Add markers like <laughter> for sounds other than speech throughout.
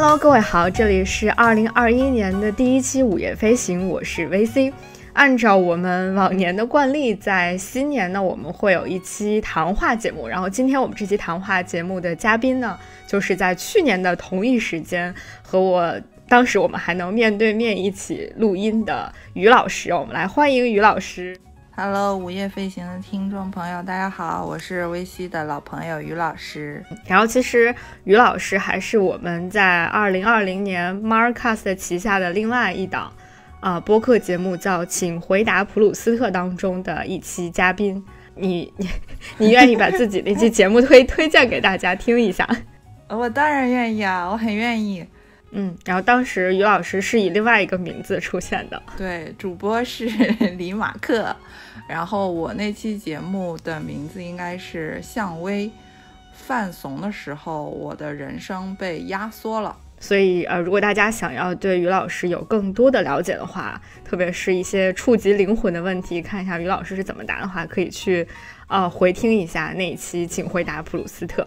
Hello，各位好，这里是2021年的第一期《午夜飞行》，我是 VC。按照我们往年的惯例，在新年呢，我们会有一期谈话节目。然后今天我们这期谈话节目的嘉宾呢，就是在去年的同一时间和我，当时我们还能面对面一起录音的于老师，我们来欢迎于老师。Hello，午夜飞行的听众朋友，大家好，我是微西的老朋友于老师。然后，其实于老师还是我们在二零二零年 m a r c a s 旗下的另外一档啊播客节目叫《请回答普鲁斯特》当中的一期嘉宾。你你你愿意把自己那期节目推 <laughs> 推荐给大家听一下？<laughs> 我当然愿意啊，我很愿意。嗯，然后当时于老师是以另外一个名字出现的，对，主播是 <laughs> 李马克。然后我那期节目的名字应该是向薇犯怂的时候，我的人生被压缩了。所以呃，如果大家想要对于老师有更多的了解的话，特别是一些触及灵魂的问题，看一下于老师是怎么答的话，可以去啊回听一下那一期《请回答普鲁斯特》。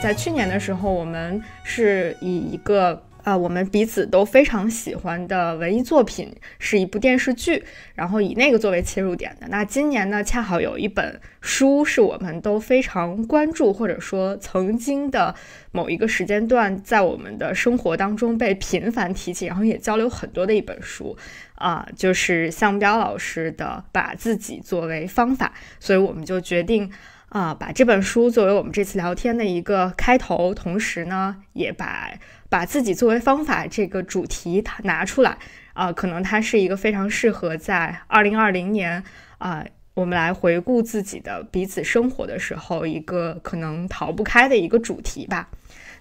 在去年的时候，我们是以一个。呃，我们彼此都非常喜欢的文艺作品是一部电视剧，然后以那个作为切入点的。那今年呢，恰好有一本书是我们都非常关注，或者说曾经的某一个时间段，在我们的生活当中被频繁提起，然后也交流很多的一本书，啊，就是向彪老师的《把自己作为方法》，所以我们就决定，啊，把这本书作为我们这次聊天的一个开头，同时呢，也把。把自己作为方法这个主题它拿出来啊，可能它是一个非常适合在二零二零年啊，我们来回顾自己的彼此生活的时候一个可能逃不开的一个主题吧。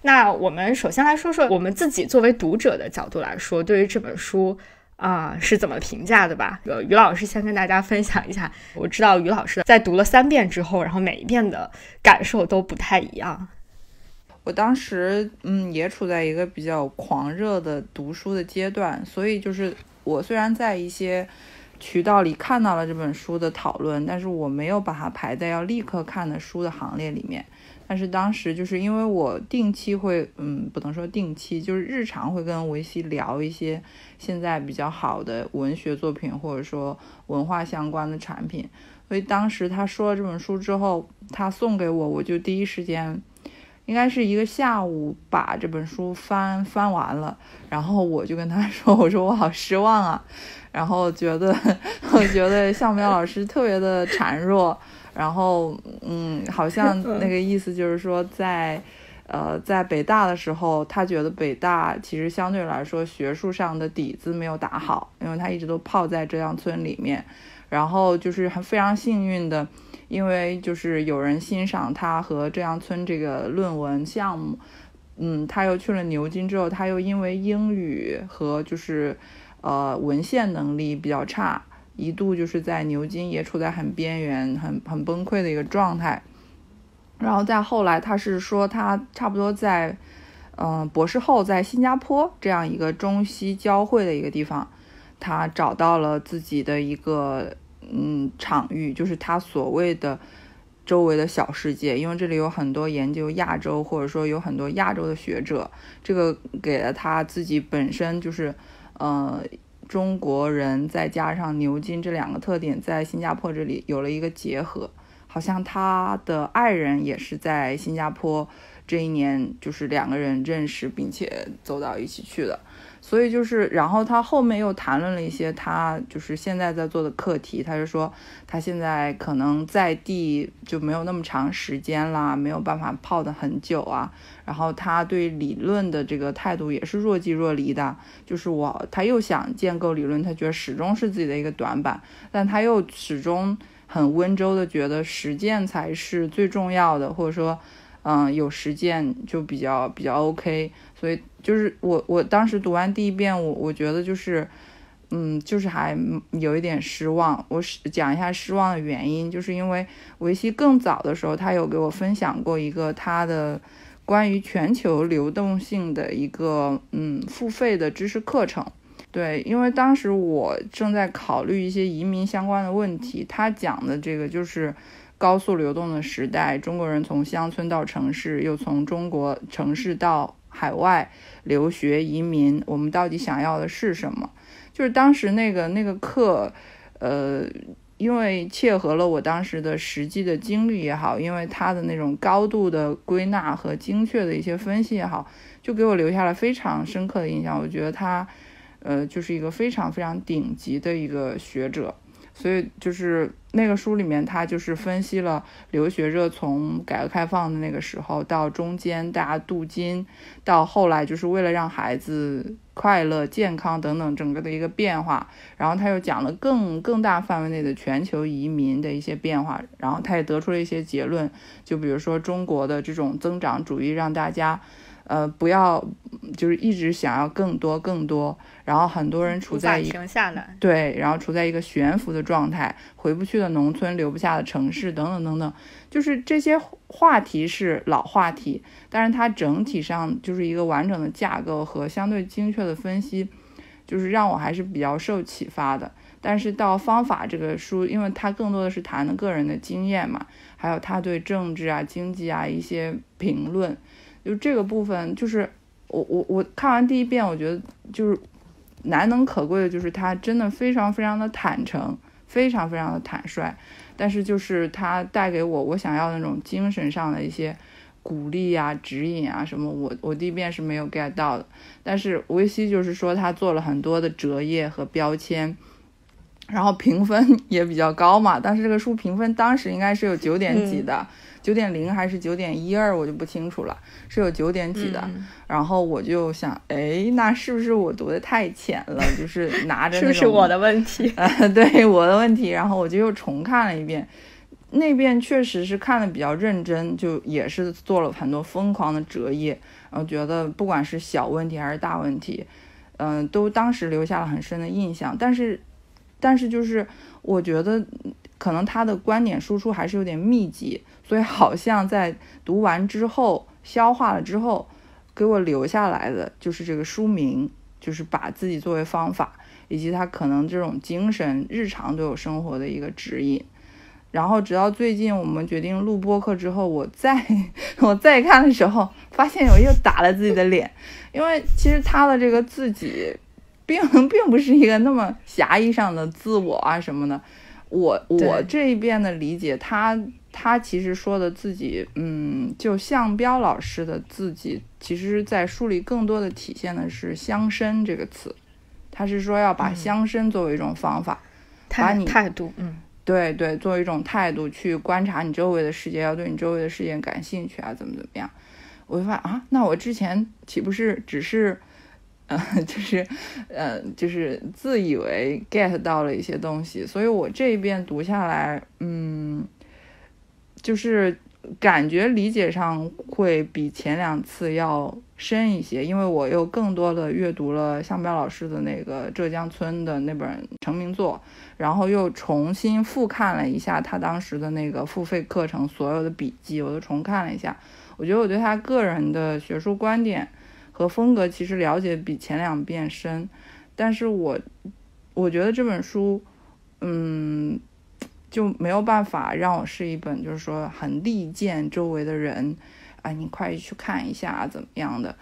那我们首先来说说我们自己作为读者的角度来说，对于这本书啊是怎么评价的吧？呃，于老师先跟大家分享一下，我知道于老师在读了三遍之后，然后每一遍的感受都不太一样。我当时，嗯，也处在一个比较狂热的读书的阶段，所以就是我虽然在一些渠道里看到了这本书的讨论，但是我没有把它排在要立刻看的书的行列里面。但是当时就是因为我定期会，嗯，不能说定期，就是日常会跟维西聊一些现在比较好的文学作品或者说文化相关的产品，所以当时他说了这本书之后，他送给我，我就第一时间。应该是一个下午把这本书翻翻完了，然后我就跟他 <laughs> 说：“我说我好失望啊。”然后觉得，我觉得向苗老师特别的孱弱。然后，嗯，好像 <laughs> 那个意思就是说，在呃，在北大的时候，他觉得北大其实相对来说学术上的底子没有打好，因为他一直都泡在浙江村里面。然后就是还非常幸运的。因为就是有人欣赏他和《遮阳村》这个论文项目，嗯，他又去了牛津之后，他又因为英语和就是，呃，文献能力比较差，一度就是在牛津也处在很边缘、很很崩溃的一个状态。然后再后来，他是说他差不多在，嗯，博士后在新加坡这样一个中西交汇的一个地方，他找到了自己的一个。嗯，场域就是他所谓的周围的小世界，因为这里有很多研究亚洲，或者说有很多亚洲的学者，这个给了他自己本身就是，呃，中国人再加上牛津这两个特点，在新加坡这里有了一个结合。好像他的爱人也是在新加坡这一年，就是两个人认识并且走到一起去的。所以就是，然后他后面又谈论了一些他就是现在在做的课题。他就说，他现在可能在地就没有那么长时间啦，没有办法泡的很久啊。然后他对理论的这个态度也是若即若离的，就是我，他又想建构理论，他觉得始终是自己的一个短板，但他又始终很温州的觉得实践才是最重要的，或者说，嗯，有实践就比较比较 OK。所以。就是我我当时读完第一遍，我我觉得就是，嗯，就是还有一点失望。我是讲一下失望的原因，就是因为维系更早的时候，他有给我分享过一个他的关于全球流动性的一个嗯付费的知识课程。对，因为当时我正在考虑一些移民相关的问题，他讲的这个就是高速流动的时代，中国人从乡村到城市，又从中国城市到。海外留学移民，我们到底想要的是什么？就是当时那个那个课，呃，因为切合了我当时的实际的经历也好，因为他的那种高度的归纳和精确的一些分析也好，就给我留下了非常深刻的印象。我觉得他，呃，就是一个非常非常顶级的一个学者。所以就是那个书里面，他就是分析了留学热从改革开放的那个时候到中间大家镀金，到后来就是为了让孩子快乐、健康等等整个的一个变化。然后他又讲了更更大范围内的全球移民的一些变化。然后他也得出了一些结论，就比如说中国的这种增长主义让大家。呃，不要，就是一直想要更多更多，然后很多人处在一停下来，对，然后处在一个悬浮的状态，回不去的农村，留不下的城市，等等等等，就是这些话题是老话题，但是它整体上就是一个完整的架构和相对精确的分析，就是让我还是比较受启发的。但是到方法这个书，因为它更多的是谈的个人的经验嘛，还有他对政治啊、经济啊一些评论。就这个部分，就是我我我看完第一遍，我觉得就是难能可贵的，就是他真的非常非常的坦诚，非常非常的坦率。但是就是他带给我我想要的那种精神上的一些鼓励啊、指引啊什么，我我第一遍是没有 get 到的。但是维西就是说他做了很多的折页和标签，然后评分 <laughs> 也比较高嘛。但是这个书评分当时应该是有九点几的。九点零还是九点一二，我就不清楚了，是有九点几的。然后我就想，哎，那是不是我读的太浅了？就是拿着，<laughs> 是不是我的问题？啊，<laughs> 对，我的问题。然后我就又重看了一遍，那遍确实是看的比较认真，就也是做了很多疯狂的折页。我觉得不管是小问题还是大问题，嗯，都当时留下了很深的印象。但是，但是就是我觉得，可能他的观点输出还是有点密集。所以好像在读完之后、消化了之后，给我留下来的就是这个书名，就是把自己作为方法，以及他可能这种精神日常都有生活的一个指引。然后直到最近我们决定录播课之后，我再 <laughs> 我再看的时候，发现我又打了自己的脸，因为其实他的这个“自己”并 <laughs> 并不是一个那么狭义上的自我啊什么的。我我这一遍的理解，他。他其实说的自己，嗯，就向彪老师的自己，其实，在书里更多的体现的是“乡绅”这个词。他是说要把“乡绅”作为一种方法，把你态度，嗯，对对，作为一种态度去观察你周围的世界，要对你周围的世界感兴趣啊，怎么怎么样？我就发现啊，那我之前岂不是只是，嗯，就是，呃，就是自以为 get 到了一些东西？所以我这一遍读下来，嗯。就是感觉理解上会比前两次要深一些，因为我又更多的阅读了向彪老师的那个《浙江村》的那本成名作，然后又重新复看了一下他当时的那个付费课程所有的笔记，我又重看了一下，我觉得我对他个人的学术观点和风格其实了解比前两遍深，但是我我觉得这本书，嗯。就没有办法让我是一本，就是说很力荐周围的人，啊，你快去看一下怎么样的？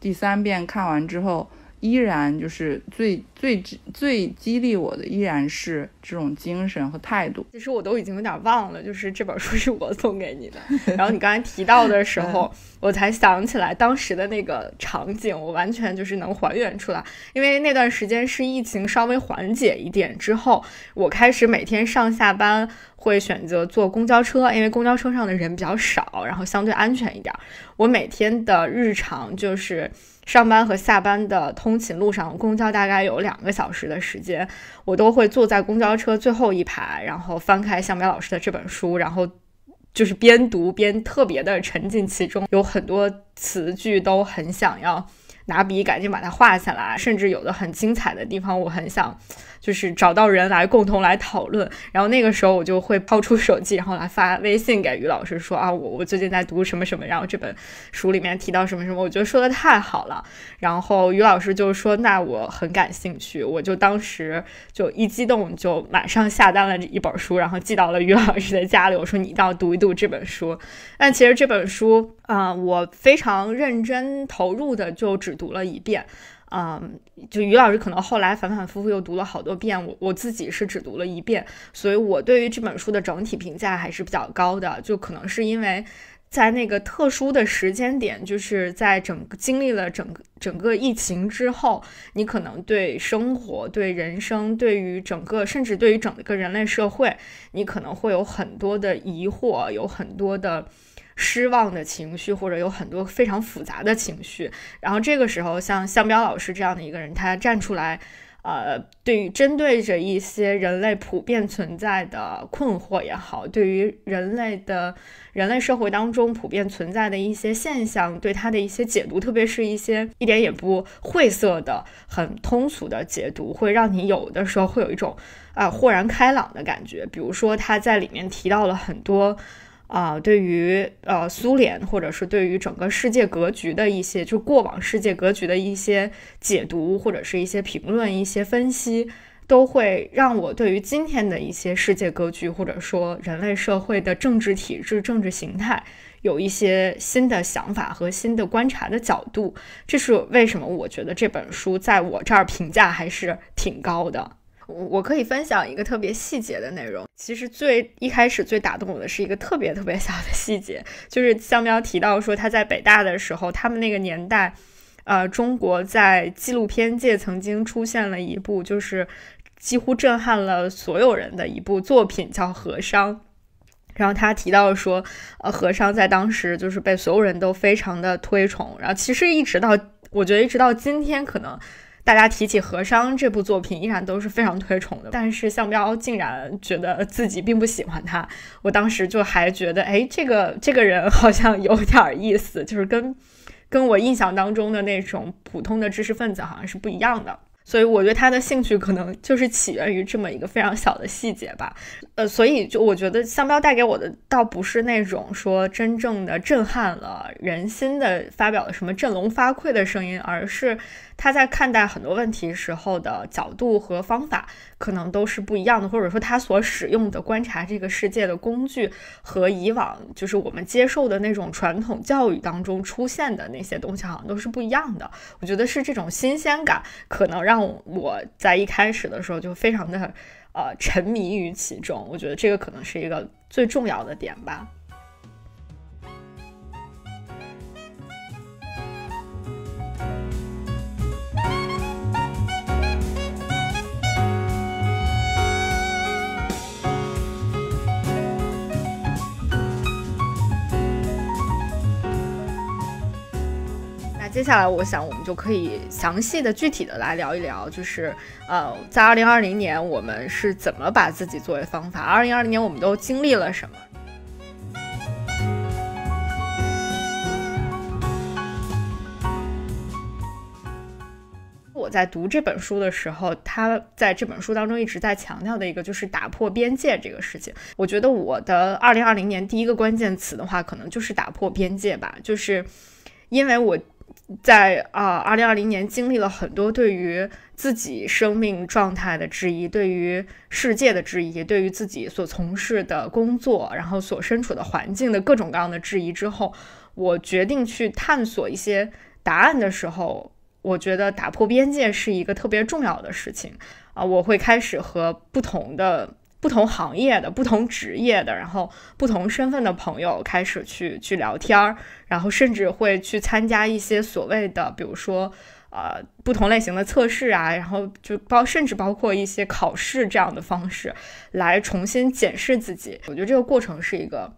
第三遍看完之后。依然就是最最最激励我的，依然是这种精神和态度。其实我都已经有点忘了，就是这本书是我送给你的。<laughs> 然后你刚才提到的时候，我才想起来当时的那个场景，我完全就是能还原出来。因为那段时间是疫情稍微缓解一点之后，我开始每天上下班会选择坐公交车，因为公交车上的人比较少，然后相对安全一点。我每天的日常就是。上班和下班的通勤路上，公交大概有两个小时的时间，我都会坐在公交车最后一排，然后翻开向北老师的这本书，然后就是边读边特别的沉浸其中，有很多词句都很想要拿笔赶紧把它画下来，甚至有的很精彩的地方，我很想。就是找到人来共同来讨论，然后那个时候我就会抛出手机，然后来发微信给于老师说啊，我我最近在读什么什么，然后这本书里面提到什么什么，我觉得说的太好了。然后于老师就说，那我很感兴趣，我就当时就一激动，就马上下单了一本书，然后寄到了于老师的家里。我说你一定要读一读这本书。但其实这本书啊，我非常认真投入的，就只读了一遍。嗯，就于老师可能后来反反复复又读了好多遍，我我自己是只读了一遍，所以我对于这本书的整体评价还是比较高的。就可能是因为在那个特殊的时间点，就是在整经历了整整个疫情之后，你可能对生活、对人生、对于整个甚至对于整个人类社会，你可能会有很多的疑惑，有很多的。失望的情绪，或者有很多非常复杂的情绪。然后这个时候，像向彪老师这样的一个人，他站出来，呃，对于针对着一些人类普遍存在的困惑也好，对于人类的、人类社会当中普遍存在的一些现象，对他的一些解读，特别是一些一点也不晦涩的、很通俗的解读，会让你有的时候会有一种啊豁然开朗的感觉。比如说，他在里面提到了很多。啊，对于呃苏联，或者是对于整个世界格局的一些，就过往世界格局的一些解读，或者是一些评论、一些分析，都会让我对于今天的一些世界格局，或者说人类社会的政治体制、政治形态，有一些新的想法和新的观察的角度。这是为什么？我觉得这本书在我这儿评价还是挺高的。我我可以分享一个特别细节的内容。其实最一开始最打动我的是一个特别特别小的细节，就是香喵提到说他在北大的时候，他们那个年代，呃，中国在纪录片界曾经出现了一部就是几乎震撼了所有人的一部作品，叫《和商》。然后他提到说，呃，《和商在当时就是被所有人都非常的推崇。然后其实一直到我觉得一直到今天可能。大家提起《河商》这部作品，依然都是非常推崇的。但是向彪竟然觉得自己并不喜欢他，我当时就还觉得，哎，这个这个人好像有点意思，就是跟跟我印象当中的那种普通的知识分子好像是不一样的。所以我对他的兴趣可能就是起源于这么一个非常小的细节吧。呃，所以就我觉得向标带给我的倒不是那种说真正的震撼了人心的，发表了什么振聋发聩的声音，而是。他在看待很多问题时候的角度和方法，可能都是不一样的，或者说他所使用的观察这个世界的工具，和以往就是我们接受的那种传统教育当中出现的那些东西，好像都是不一样的。我觉得是这种新鲜感，可能让我在一开始的时候就非常的，呃，沉迷于其中。我觉得这个可能是一个最重要的点吧。接下来，我想我们就可以详细的具体的来聊一聊，就是，呃，在二零二零年，我们是怎么把自己作为方法？二零二零年，我们都经历了什么？我在读这本书的时候，他在这本书当中一直在强调的一个就是打破边界这个事情。我觉得我的二零二零年第一个关键词的话，可能就是打破边界吧，就是因为我。在啊，二零二零年经历了很多对于自己生命状态的质疑，对于世界的质疑，对于自己所从事的工作，然后所身处的环境的各种各样的质疑之后，我决定去探索一些答案的时候，我觉得打破边界是一个特别重要的事情啊，我会开始和不同的。不同行业的、不同职业的，然后不同身份的朋友开始去去聊天儿，然后甚至会去参加一些所谓的，比如说，呃，不同类型的测试啊，然后就包甚至包括一些考试这样的方式，来重新检视自己。我觉得这个过程是一个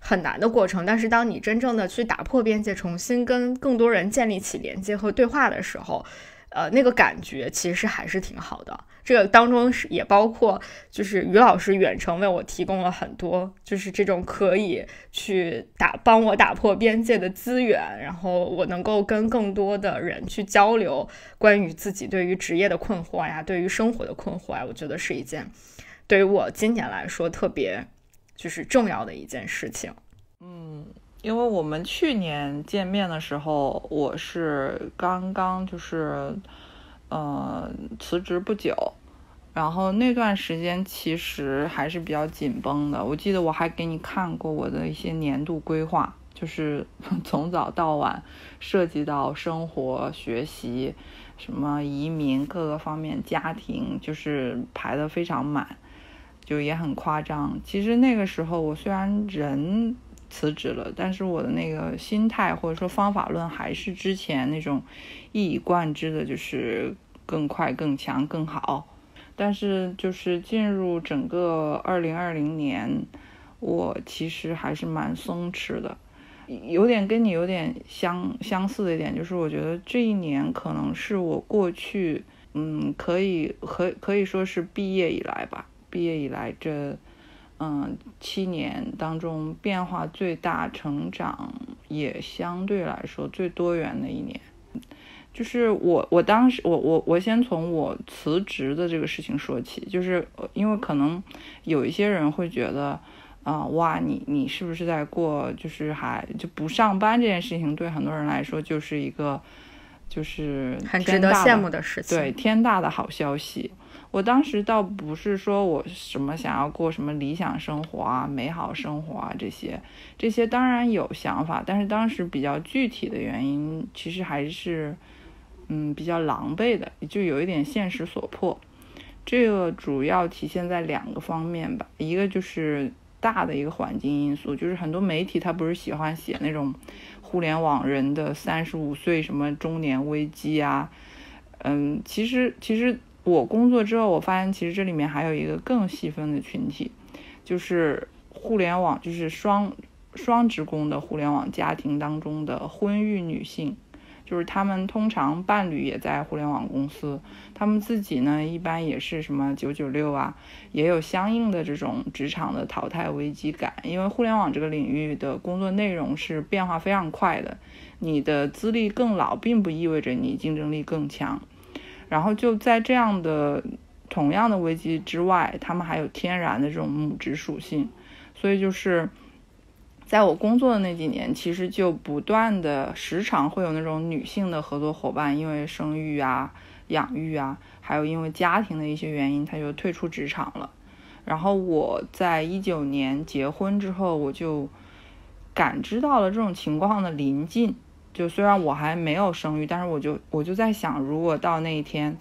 很难的过程，但是当你真正的去打破边界，重新跟更多人建立起连接和对话的时候，呃，那个感觉其实还是挺好的。这个当中是也包括，就是于老师远程为我提供了很多，就是这种可以去打帮我打破边界的资源，然后我能够跟更多的人去交流关于自己对于职业的困惑呀，对于生活的困惑呀，我觉得是一件对于我今年来说特别就是重要的一件事情。嗯，因为我们去年见面的时候，我是刚刚就是。呃，辞职不久，然后那段时间其实还是比较紧绷的。我记得我还给你看过我的一些年度规划，就是 <laughs> 从早到晚涉及到生活、学习、什么移民各个方面，家庭就是排得非常满，就也很夸张。其实那个时候我虽然人辞职了，但是我的那个心态或者说方法论还是之前那种一以贯之的，就是。更快、更强、更好，但是就是进入整个二零二零年，我其实还是蛮松弛的，有点跟你有点相相似的一点，就是我觉得这一年可能是我过去，嗯，可以可可以说是毕业以来吧，毕业以来这，嗯，七年当中变化最大、成长也相对来说最多元的一年。就是我，我当时我我我先从我辞职的这个事情说起，就是因为可能有一些人会觉得，啊哇，你你是不是在过就是还就不上班这件事情，对很多人来说就是一个就是很值得羡慕的事情，对天大的好消息。我当时倒不是说我什么想要过什么理想生活啊、美好生活啊这些，这些当然有想法，但是当时比较具体的原因其实还是。嗯，比较狼狈的，就有一点现实所迫，这个主要体现在两个方面吧。一个就是大的一个环境因素，就是很多媒体他不是喜欢写那种互联网人的三十五岁什么中年危机啊。嗯，其实其实我工作之后，我发现其实这里面还有一个更细分的群体，就是互联网就是双双职工的互联网家庭当中的婚育女性。就是他们通常伴侣也在互联网公司，他们自己呢一般也是什么九九六啊，也有相应的这种职场的淘汰危机感，因为互联网这个领域的工作内容是变化非常快的，你的资历更老并不意味着你竞争力更强，然后就在这样的同样的危机之外，他们还有天然的这种母职属性，所以就是。在我工作的那几年，其实就不断的时常会有那种女性的合作伙伴，因为生育啊、养育啊，还有因为家庭的一些原因，她就退出职场了。然后我在一九年结婚之后，我就感知到了这种情况的临近。就虽然我还没有生育，但是我就我就在想，如果到那一天，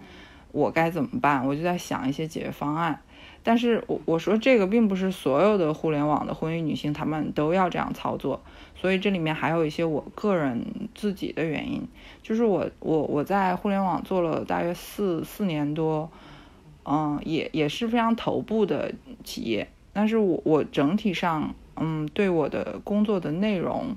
我该怎么办？我就在想一些解决方案。但是我我说这个并不是所有的互联网的婚育女性，她们都要这样操作，所以这里面还有一些我个人自己的原因，就是我我我在互联网做了大约四四年多，嗯，也也是非常头部的企业，但是我我整体上嗯对我的工作的内容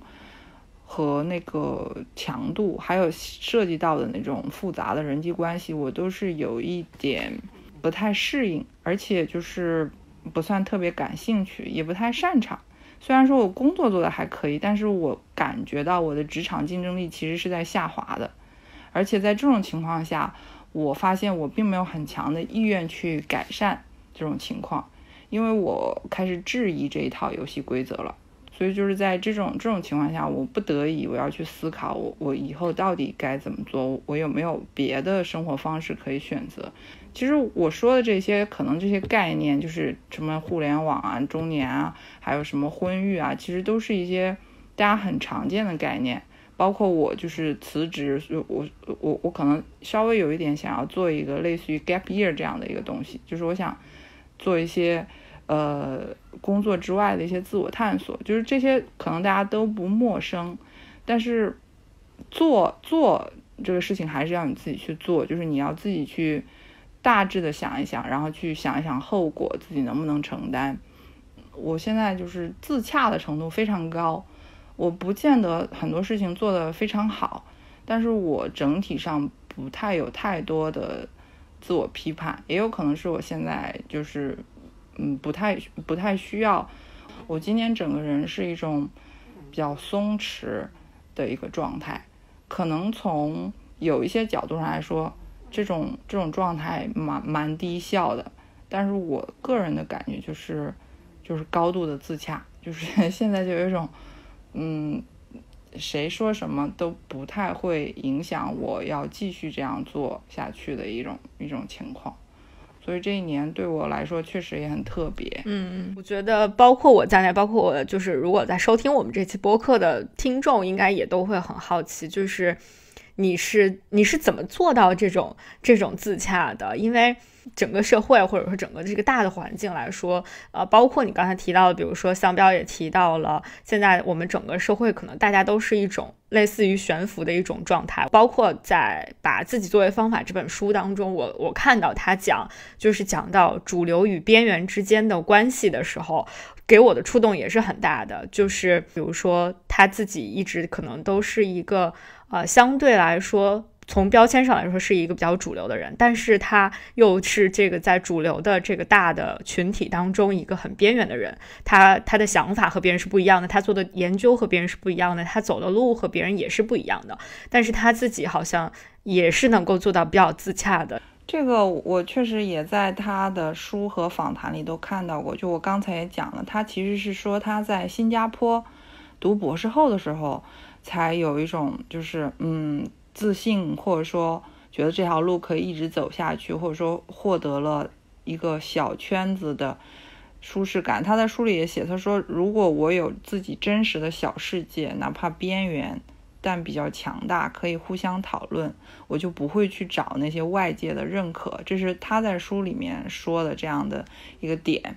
和那个强度，还有涉及到的那种复杂的人际关系，我都是有一点。不太适应，而且就是不算特别感兴趣，也不太擅长。虽然说我工作做的还可以，但是我感觉到我的职场竞争力其实是在下滑的。而且在这种情况下，我发现我并没有很强的意愿去改善这种情况，因为我开始质疑这一套游戏规则了。所以就是在这种这种情况下，我不得已我要去思考我我以后到底该怎么做，我有没有别的生活方式可以选择。其实我说的这些，可能这些概念就是什么互联网啊、中年啊，还有什么婚育啊，其实都是一些大家很常见的概念。包括我就是辞职，我我我可能稍微有一点想要做一个类似于 gap year 这样的一个东西，就是我想做一些呃工作之外的一些自我探索。就是这些可能大家都不陌生，但是做做这个事情还是要你自己去做，就是你要自己去。大致的想一想，然后去想一想后果自己能不能承担。我现在就是自洽的程度非常高，我不见得很多事情做得非常好，但是我整体上不太有太多的自我批判，也有可能是我现在就是，嗯，不太不太需要。我今天整个人是一种比较松弛的一个状态，可能从有一些角度上来说。这种这种状态蛮蛮低效的，但是我个人的感觉就是，就是高度的自洽，就是 <laughs> 现在就有一种，嗯，谁说什么都不太会影响我要继续这样做下去的一种一种情况。所以这一年对我来说确实也很特别。嗯，我觉得包括我在内，包括我就是如果在收听我们这期播客的听众，应该也都会很好奇，就是。你是你是怎么做到这种这种自洽的？因为整个社会或者说整个这个大的环境来说，呃，包括你刚才提到的，比如说像标也提到了，现在我们整个社会可能大家都是一种类似于悬浮的一种状态。包括在《把自己作为方法》这本书当中，我我看到他讲，就是讲到主流与边缘之间的关系的时候，给我的触动也是很大的。就是比如说他自己一直可能都是一个。啊，相对来说，从标签上来说是一个比较主流的人，但是他又是这个在主流的这个大的群体当中一个很边缘的人。他他的想法和别人是不一样的，他做的研究和别人是不一样的，他走的路和别人也是不一样的。但是他自己好像也是能够做到比较自洽的。这个我确实也在他的书和访谈里都看到过。就我刚才也讲了，他其实是说他在新加坡读博士后的时候。才有一种就是嗯自信，或者说觉得这条路可以一直走下去，或者说获得了一个小圈子的舒适感。他在书里也写，他说如果我有自己真实的小世界，哪怕边缘，但比较强大，可以互相讨论，我就不会去找那些外界的认可。这是他在书里面说的这样的一个点。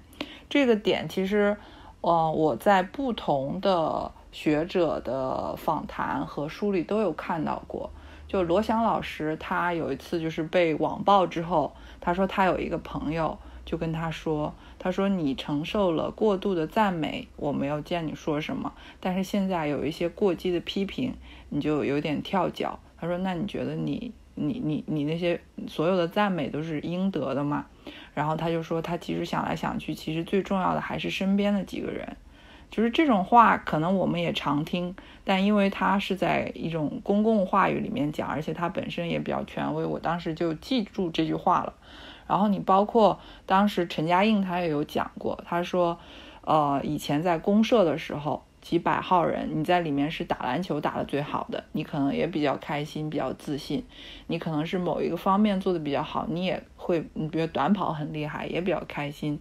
这个点其实，嗯，我在不同的。学者的访谈和书里都有看到过，就罗翔老师，他有一次就是被网暴之后，他说他有一个朋友就跟他说，他说你承受了过度的赞美，我没有见你说什么，但是现在有一些过激的批评，你就有点跳脚。他说，那你觉得你你你你那些所有的赞美都是应得的吗？然后他就说，他其实想来想去，其实最重要的还是身边的几个人。就是这种话，可能我们也常听，但因为它是在一种公共话语里面讲，而且它本身也比较权威，我当时就记住这句话了。然后你包括当时陈嘉映他也有讲过，他说，呃，以前在公社的时候，几百号人，你在里面是打篮球打得最好的，你可能也比较开心，比较自信，你可能是某一个方面做得比较好，你也会，你比如短跑很厉害，也比较开心，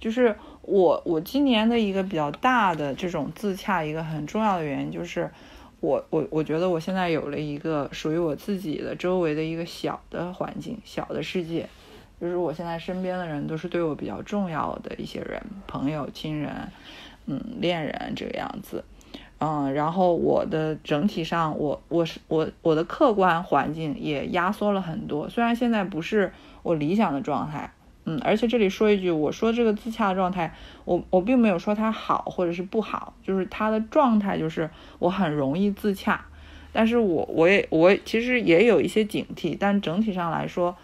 就是。我我今年的一个比较大的这种自洽，一个很重要的原因就是，我我我觉得我现在有了一个属于我自己的周围的一个小的环境、小的世界，就是我现在身边的人都是对我比较重要的一些人，朋友、亲人，嗯，恋人这个样子，嗯，然后我的整体上，我我是我我的客观环境也压缩了很多，虽然现在不是我理想的状态。嗯，而且这里说一句，我说这个自洽的状态，我我并没有说它好或者是不好，就是它的状态就是我很容易自洽，但是我我也我其实也有一些警惕，但整体上来说，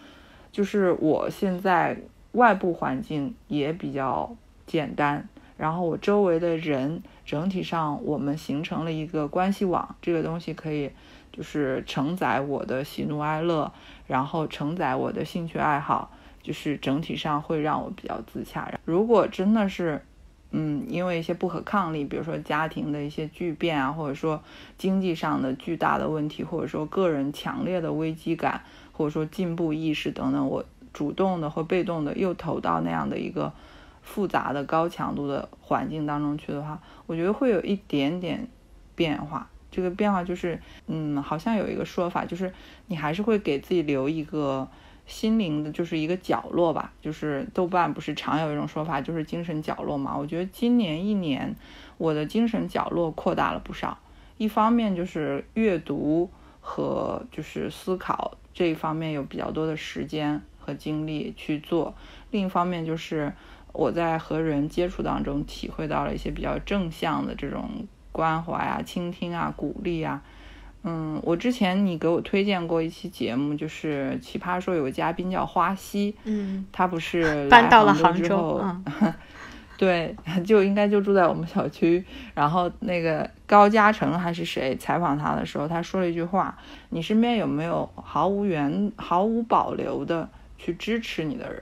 就是我现在外部环境也比较简单，然后我周围的人整体上我们形成了一个关系网，这个东西可以就是承载我的喜怒哀乐，然后承载我的兴趣爱好。就是整体上会让我比较自洽。如果真的是，嗯，因为一些不可抗力，比如说家庭的一些巨变啊，或者说经济上的巨大的问题，或者说个人强烈的危机感，或者说进步意识等等，我主动的或被动的又投到那样的一个复杂的高强度的环境当中去的话，我觉得会有一点点变化。这个变化就是，嗯，好像有一个说法，就是你还是会给自己留一个。心灵的就是一个角落吧，就是豆瓣不是常有一种说法，就是精神角落嘛。我觉得今年一年，我的精神角落扩大了不少。一方面就是阅读和就是思考这一方面有比较多的时间和精力去做；另一方面就是我在和人接触当中，体会到了一些比较正向的这种关怀啊、倾听啊、鼓励啊。嗯，我之前你给我推荐过一期节目，就是《奇葩说》，有个嘉宾叫花溪，嗯，他不是搬到了杭州，<laughs> 对，就应该就住在我们小区。然后那个高嘉诚还是谁采访他的时候，他说了一句话：“你身边有没有毫无缘、毫无保留的去支持你的人？”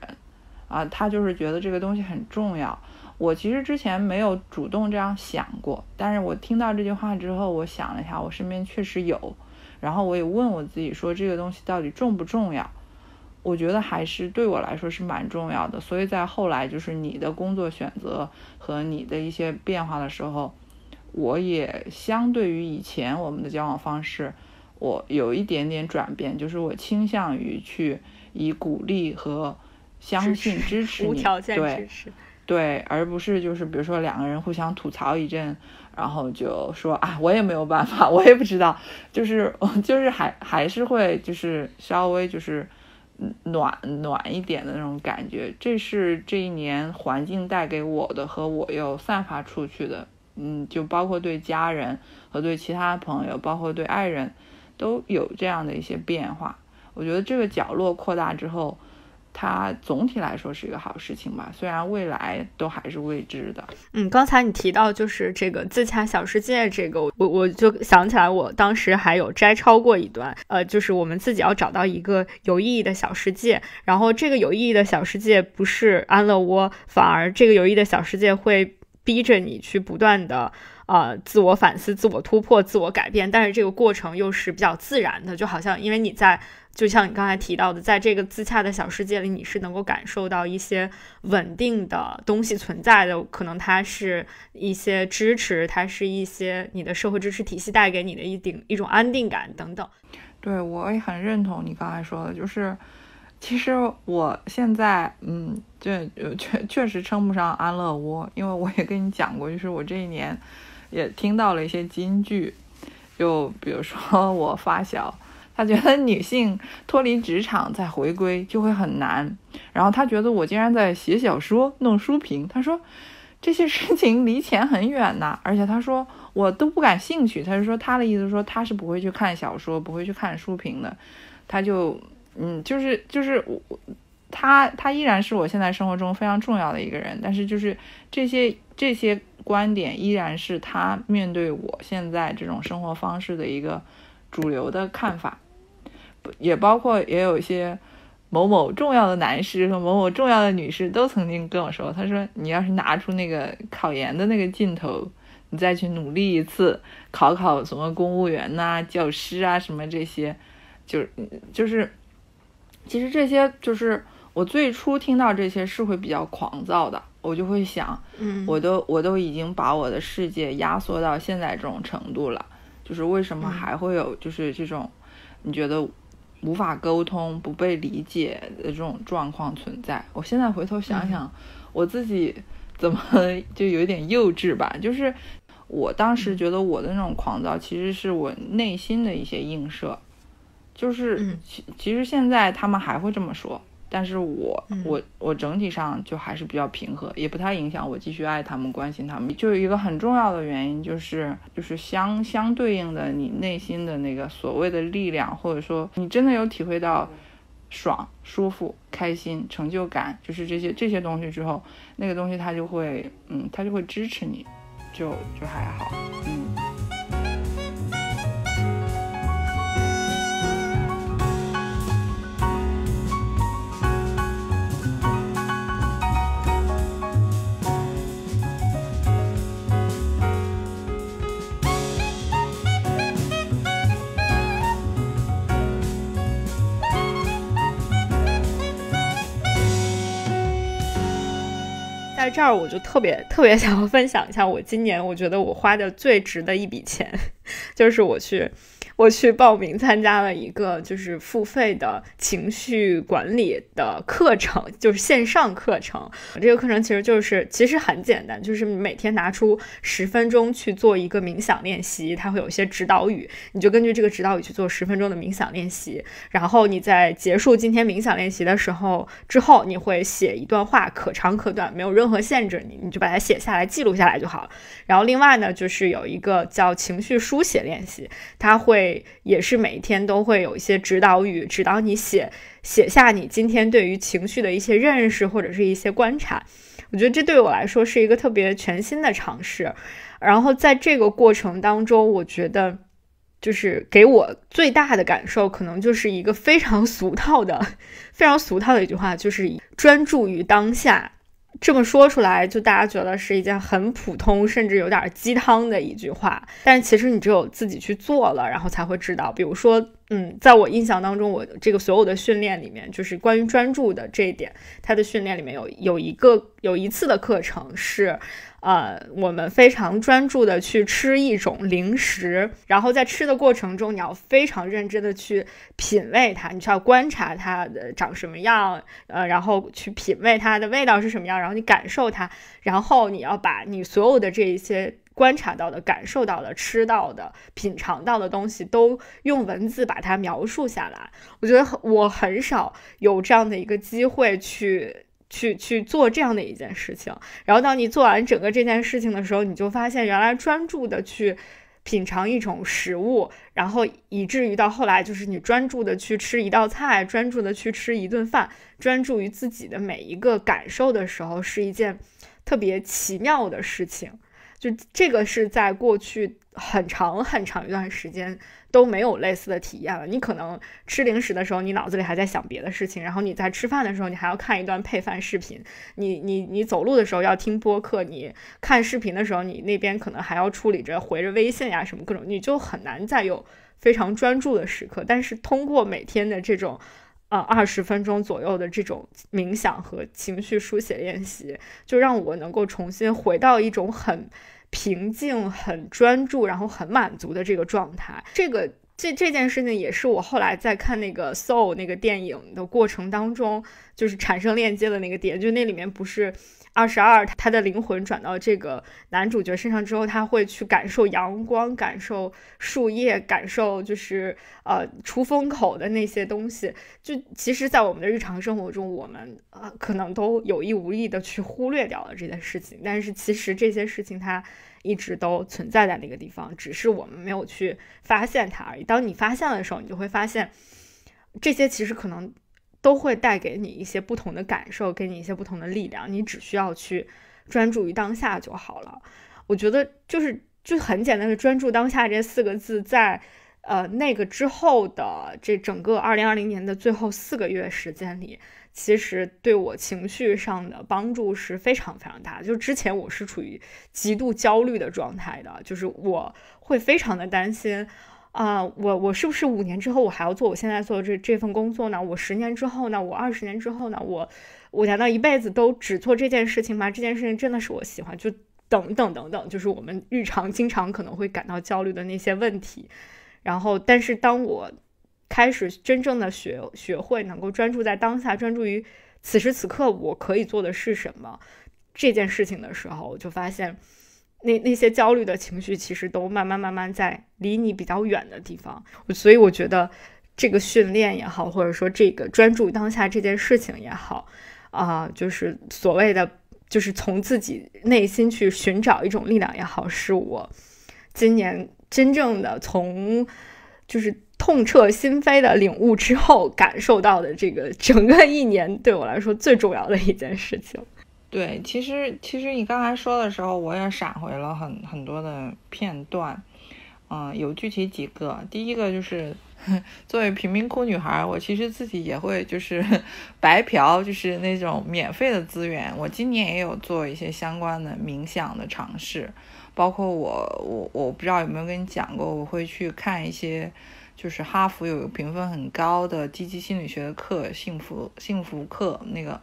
啊，他就是觉得这个东西很重要。我其实之前没有主动这样想过，但是我听到这句话之后，我想了一下，我身边确实有，然后我也问我自己，说这个东西到底重不重要？我觉得还是对我来说是蛮重要的。所以在后来就是你的工作选择和你的一些变化的时候，我也相对于以前我们的交往方式，我有一点点转变，就是我倾向于去以鼓励和相信支持你，对。对，而不是就是比如说两个人互相吐槽一阵，然后就说啊，我也没有办法，我也不知道，就是，<laughs> 就是还还是会就是稍微就是暖暖一点的那种感觉。这是这一年环境带给我的，和我又散发出去的，嗯，就包括对家人和对其他朋友，包括对爱人，都有这样的一些变化。我觉得这个角落扩大之后。它总体来说是一个好事情吧，虽然未来都还是未知的。嗯，刚才你提到就是这个自洽小世界，这个我我就想起来，我当时还有摘抄过一段，呃，就是我们自己要找到一个有意义的小世界，然后这个有意义的小世界不是安乐窝，反而这个有意义的小世界会逼着你去不断的。啊，自我反思、自我突破、自我改变，但是这个过程又是比较自然的，就好像因为你在，就像你刚才提到的，在这个自洽的小世界里，你是能够感受到一些稳定的东西存在的，可能它是一些支持，它是一些你的社会支持体系带给你的一顶一种安定感等等。对，我也很认同你刚才说的，就是其实我现在，嗯，这确确实称不上安乐窝，因为我也跟你讲过，就是我这一年。也听到了一些金句，就比如说我发小，他觉得女性脱离职场再回归就会很难。然后他觉得我竟然在写小说、弄书评，他说这些事情离钱很远呐。而且他说我都不感兴趣。他就说他的意思说他是不会去看小说、不会去看书评的。他就嗯，就是就是我他他依然是我现在生活中非常重要的一个人，但是就是这些这些。观点依然是他面对我现在这种生活方式的一个主流的看法，也包括也有一些某某重要的男士和某某重要的女士都曾经跟我说，他说你要是拿出那个考研的那个劲头，你再去努力一次，考考什么公务员呐、教师啊什么这些，就是就是，其实这些就是我最初听到这些是会比较狂躁的。我就会想，我都我都已经把我的世界压缩到现在这种程度了，就是为什么还会有就是这种你觉得无法沟通、不被理解的这种状况存在？我现在回头想想，我自己怎么就有点幼稚吧？就是我当时觉得我的那种狂躁，其实是我内心的一些映射。就是，其其实现在他们还会这么说。但是我我我整体上就还是比较平和，也不太影响我继续爱他们、关心他们。就有一个很重要的原因，就是就是相相对应的，你内心的那个所谓的力量，或者说你真的有体会到爽、舒服、开心、成就感，就是这些这些东西之后，那个东西它就会，嗯，它就会支持你，就就还好，嗯。在这儿，我就特别特别想要分享一下，我今年我觉得我花的最值的一笔钱，<laughs> 就是我去。我去报名参加了一个就是付费的情绪管理的课程，就是线上课程。这个课程其实就是其实很简单，就是每天拿出十分钟去做一个冥想练习，它会有一些指导语，你就根据这个指导语去做十分钟的冥想练习。然后你在结束今天冥想练习的时候之后，你会写一段话，可长可短，没有任何限制你，你就把它写下来记录下来就好了。然后另外呢，就是有一个叫情绪书写练习，它会。也是每天都会有一些指导语，指导你写写下你今天对于情绪的一些认识或者是一些观察。我觉得这对我来说是一个特别全新的尝试。然后在这个过程当中，我觉得就是给我最大的感受，可能就是一个非常俗套的、非常俗套的一句话，就是专注于当下。这么说出来，就大家觉得是一件很普通，甚至有点鸡汤的一句话。但其实你只有自己去做了，然后才会知道。比如说，嗯，在我印象当中，我这个所有的训练里面，就是关于专注的这一点，它的训练里面有有一个有一次的课程是。呃，我们非常专注的去吃一种零食，然后在吃的过程中，你要非常认真的去品味它，你就要观察它的长什么样，呃，然后去品味它的味道是什么样，然后你感受它，然后你要把你所有的这一些观察到的、感受到的、吃到的、品尝到的东西，都用文字把它描述下来。我觉得我很少有这样的一个机会去。去去做这样的一件事情，然后当你做完整个这件事情的时候，你就发现原来专注的去品尝一种食物，然后以至于到后来就是你专注的去吃一道菜，专注的去吃一顿饭，专注于自己的每一个感受的时候，是一件特别奇妙的事情。就这个是在过去很长很长一段时间都没有类似的体验了。你可能吃零食的时候，你脑子里还在想别的事情；然后你在吃饭的时候，你还要看一段配饭视频。你你你走路的时候要听播客，你看视频的时候，你那边可能还要处理着回着微信呀什么各种，你就很难再有非常专注的时刻。但是通过每天的这种。啊，二十分钟左右的这种冥想和情绪书写练习，就让我能够重新回到一种很平静、很专注，然后很满足的这个状态。这个这这件事情也是我后来在看那个《Soul》那个电影的过程当中，就是产生链接的那个点，就那里面不是。二十二，他的灵魂转到这个男主角身上之后，他会去感受阳光，感受树叶，感受就是呃出风口的那些东西。就其实，在我们的日常生活中，我们啊可能都有意无意的去忽略掉了这件事情。但是其实这些事情它一直都存在在那个地方，只是我们没有去发现它而已。当你发现的时候，你就会发现这些其实可能。都会带给你一些不同的感受，给你一些不同的力量。你只需要去专注于当下就好了。我觉得就是就很简单的专注当下这四个字，在呃那个之后的这整个2020年的最后四个月时间里，其实对我情绪上的帮助是非常非常大。就之前我是处于极度焦虑的状态的，就是我会非常的担心。啊，我我是不是五年之后我还要做我现在做这这份工作呢？我十年之后呢？我二十年之后呢？我我难道一辈子都只做这件事情吗？这件事情真的是我喜欢？就等等等等，就是我们日常经常可能会感到焦虑的那些问题。然后，但是当我开始真正的学学会能够专注在当下，专注于此时此刻我可以做的是什么这件事情的时候，我就发现。那那些焦虑的情绪，其实都慢慢慢慢在离你比较远的地方，所以我觉得这个训练也好，或者说这个专注当下这件事情也好，啊，就是所谓的，就是从自己内心去寻找一种力量也好，是我今年真正的从就是痛彻心扉的领悟之后感受到的这个整个一年对我来说最重要的一件事情。对，其实其实你刚才说的时候，我也闪回了很很多的片段，嗯，有具体几个。第一个就是 <laughs> 作为贫民窟女孩，我其实自己也会就是 <laughs> 白嫖，就是那种免费的资源。我今年也有做一些相关的冥想的尝试，包括我我我不知道有没有跟你讲过，我会去看一些就是哈佛有个评分很高的积极心理学的课，幸福幸福课那个。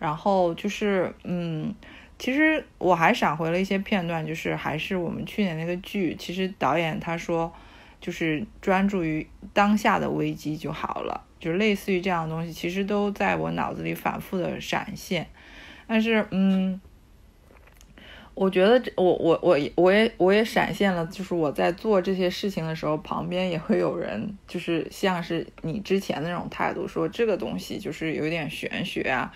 然后就是，嗯，其实我还闪回了一些片段，就是还是我们去年那个剧。其实导演他说，就是专注于当下的危机就好了，就类似于这样的东西。其实都在我脑子里反复的闪现。但是，嗯，我觉得我我我我也我也闪现了，就是我在做这些事情的时候，旁边也会有人，就是像是你之前的那种态度，说这个东西就是有点玄学啊。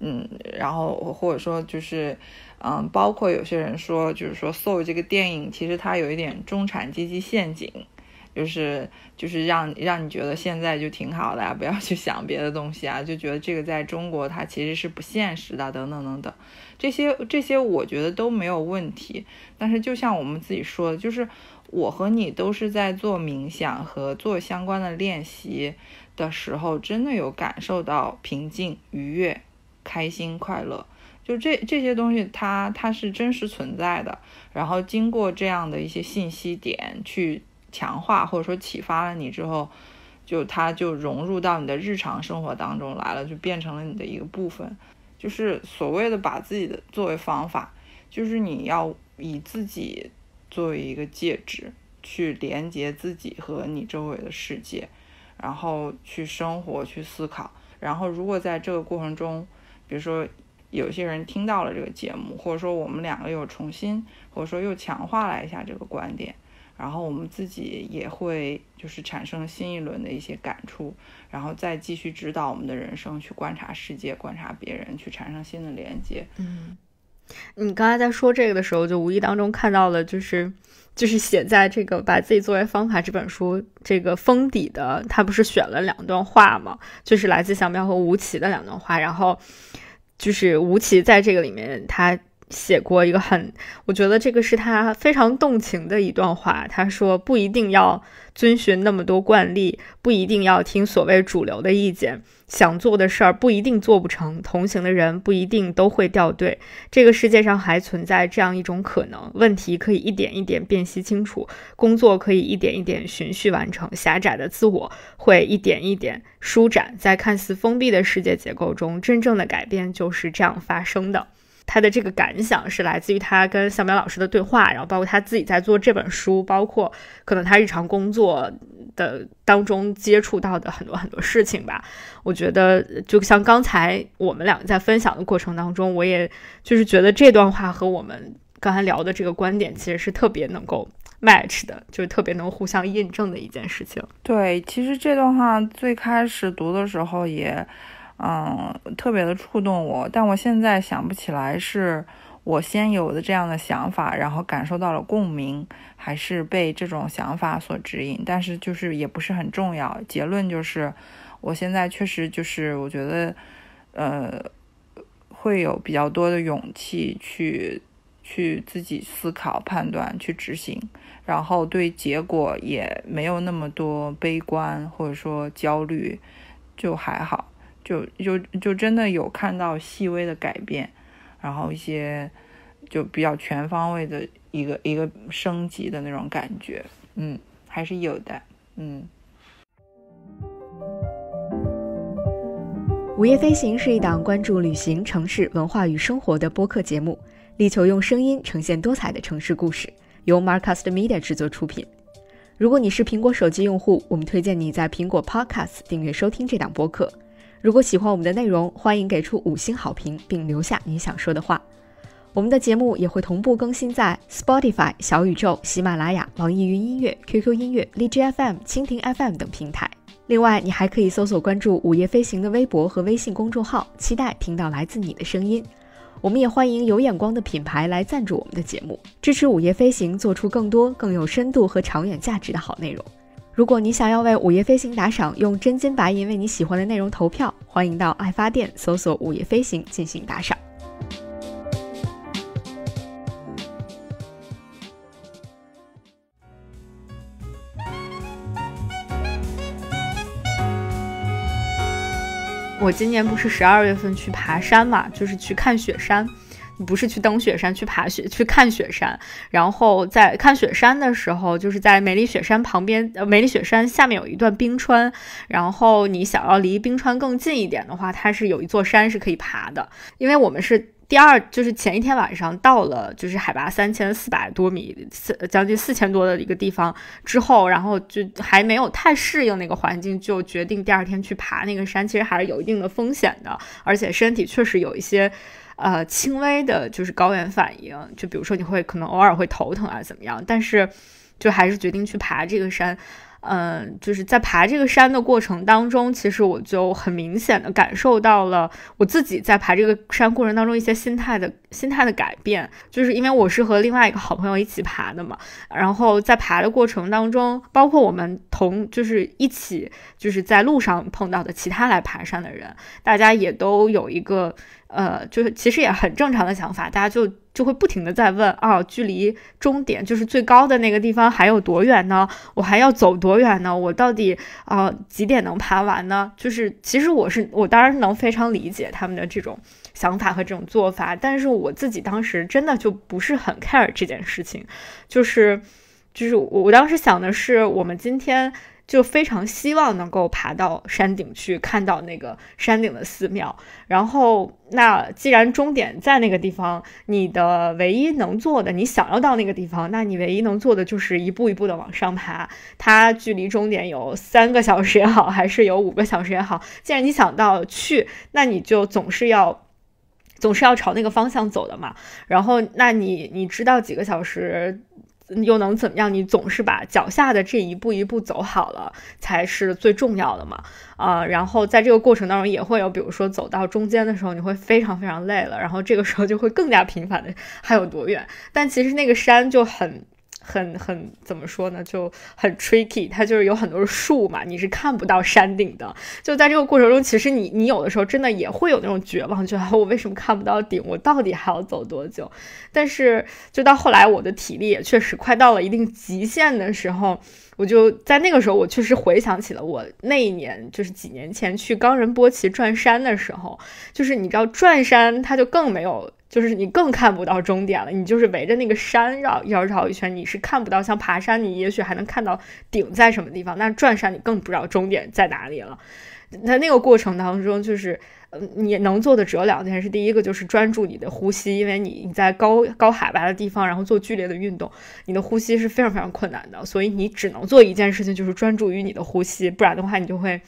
嗯，然后或者说就是，嗯，包括有些人说，就是说《Soul》这个电影，其实它有一点中产阶级陷阱，就是就是让让你觉得现在就挺好的啊，不要去想别的东西啊，就觉得这个在中国它其实是不现实的，等等等等，这些这些我觉得都没有问题。但是就像我们自己说的，就是我和你都是在做冥想和做相关的练习的时候，真的有感受到平静、愉悦。开心快乐，就这这些东西，它它是真实存在的。然后经过这样的一些信息点去强化，或者说启发了你之后，就它就融入到你的日常生活当中来了，就变成了你的一个部分。就是所谓的把自己的作为方法，就是你要以自己作为一个介质去连接自己和你周围的世界，然后去生活，去思考。然后如果在这个过程中，比如说，有些人听到了这个节目，或者说我们两个又重新，或者说又强化了一下这个观点，然后我们自己也会就是产生新一轮的一些感触，然后再继续指导我们的人生，去观察世界，观察别人，去产生新的连接。嗯。你刚才在说这个的时候，就无意当中看到了，就是就是写在这个《把自己作为方法》这本书这个封底的，他不是选了两段话吗？就是来自小喵和吴奇的两段话，然后就是吴奇在这个里面他。写过一个很，我觉得这个是他非常动情的一段话。他说：“不一定要遵循那么多惯例，不一定要听所谓主流的意见，想做的事儿不一定做不成，同行的人不一定都会掉队。这个世界上还存在这样一种可能：问题可以一点一点辨析清楚，工作可以一点一点循序完成，狭窄的自我会一点一点舒展。在看似封闭的世界结构中，真正的改变就是这样发生的。”他的这个感想是来自于他跟向苗老师的对话，然后包括他自己在做这本书，包括可能他日常工作的当中接触到的很多很多事情吧。我觉得就像刚才我们两个在分享的过程当中，我也就是觉得这段话和我们刚才聊的这个观点其实是特别能够 match 的，就是特别能互相印证的一件事情。对，其实这段话最开始读的时候也。嗯，特别的触动我，但我现在想不起来是我先有的这样的想法，然后感受到了共鸣，还是被这种想法所指引。但是就是也不是很重要。结论就是，我现在确实就是我觉得，呃，会有比较多的勇气去去自己思考、判断、去执行，然后对结果也没有那么多悲观或者说焦虑，就还好。就就就真的有看到细微的改变，然后一些就比较全方位的一个一个升级的那种感觉，嗯，还是有的，嗯。午夜飞行是一档关注旅行、城市文化与生活的播客节目，力求用声音呈现多彩的城市故事。由 m a r c a s Media 制作出品。如果你是苹果手机用户，我们推荐你在苹果 Podcast 订阅收听这档播客。如果喜欢我们的内容，欢迎给出五星好评，并留下你想说的话。我们的节目也会同步更新在 Spotify、小宇宙、喜马拉雅、网易云音乐、QQ 音乐、荔枝 FM、蜻蜓 FM 等平台。另外，你还可以搜索关注“午夜飞行”的微博和微信公众号，期待听到来自你的声音。我们也欢迎有眼光的品牌来赞助我们的节目，支持午夜飞行做出更多更有深度和长远价值的好内容。如果你想要为《午夜飞行》打赏，用真金白银为你喜欢的内容投票，欢迎到爱发电搜索《午夜飞行》进行打赏。我今年不是十二月份去爬山嘛，就是去看雪山。不是去登雪山，去爬雪，<laughs> 去看雪山。然后在看雪山的时候，就是在梅里雪山旁边，呃，梅里雪山下面有一段冰川。然后你想要离冰川更近一点的话，它是有一座山是可以爬的。因为我们是第二，就是前一天晚上到了，就是海拔三千四百多米，四将近四千多的一个地方之后，然后就还没有太适应那个环境，就决定第二天去爬那个山。其实还是有一定的风险的，而且身体确实有一些。呃，轻微的就是高原反应，就比如说你会可能偶尔会头疼啊怎么样，但是就还是决定去爬这个山。嗯，就是在爬这个山的过程当中，其实我就很明显的感受到了我自己在爬这个山过程当中一些心态的心态的改变，就是因为我是和另外一个好朋友一起爬的嘛。然后在爬的过程当中，包括我们同就是一起就是在路上碰到的其他来爬山的人，大家也都有一个。呃，就是其实也很正常的想法，大家就就会不停的在问啊，距离终点就是最高的那个地方还有多远呢？我还要走多远呢？我到底呃几点能爬完呢？就是其实我是我当然能非常理解他们的这种想法和这种做法，但是我自己当时真的就不是很 care 这件事情，就是就是我我当时想的是我们今天。就非常希望能够爬到山顶去看到那个山顶的寺庙。然后，那既然终点在那个地方，你的唯一能做的，你想要到那个地方，那你唯一能做的就是一步一步的往上爬。它距离终点有三个小时也好，还是有五个小时也好，既然你想到去，那你就总是要，总是要朝那个方向走的嘛。然后，那你你知道几个小时？又能怎么样？你总是把脚下的这一步一步走好了，才是最重要的嘛。啊，然后在这个过程当中，也会有，比如说走到中间的时候，你会非常非常累了，然后这个时候就会更加频繁的还有多远？但其实那个山就很。很很怎么说呢，就很 tricky，它就是有很多树嘛，你是看不到山顶的。就在这个过程中，其实你你有的时候真的也会有那种绝望，就我为什么看不到顶，我到底还要走多久？但是就到后来，我的体力也确实快到了一定极限的时候。我就在那个时候，我确实回想起了我那一年，就是几年前去冈仁波齐转山的时候，就是你知道转山，它就更没有，就是你更看不到终点了。你就是围着那个山绕绕绕一圈，你是看不到像爬山你也许还能看到顶在什么地方，那转山你更不知道终点在哪里了。那那个过程当中就是。嗯，你能做的只有两件，事。第一个就是专注你的呼吸，因为你你在高高海拔的地方，然后做剧烈的运动，你的呼吸是非常非常困难的，所以你只能做一件事情，就是专注于你的呼吸，不然的话你就会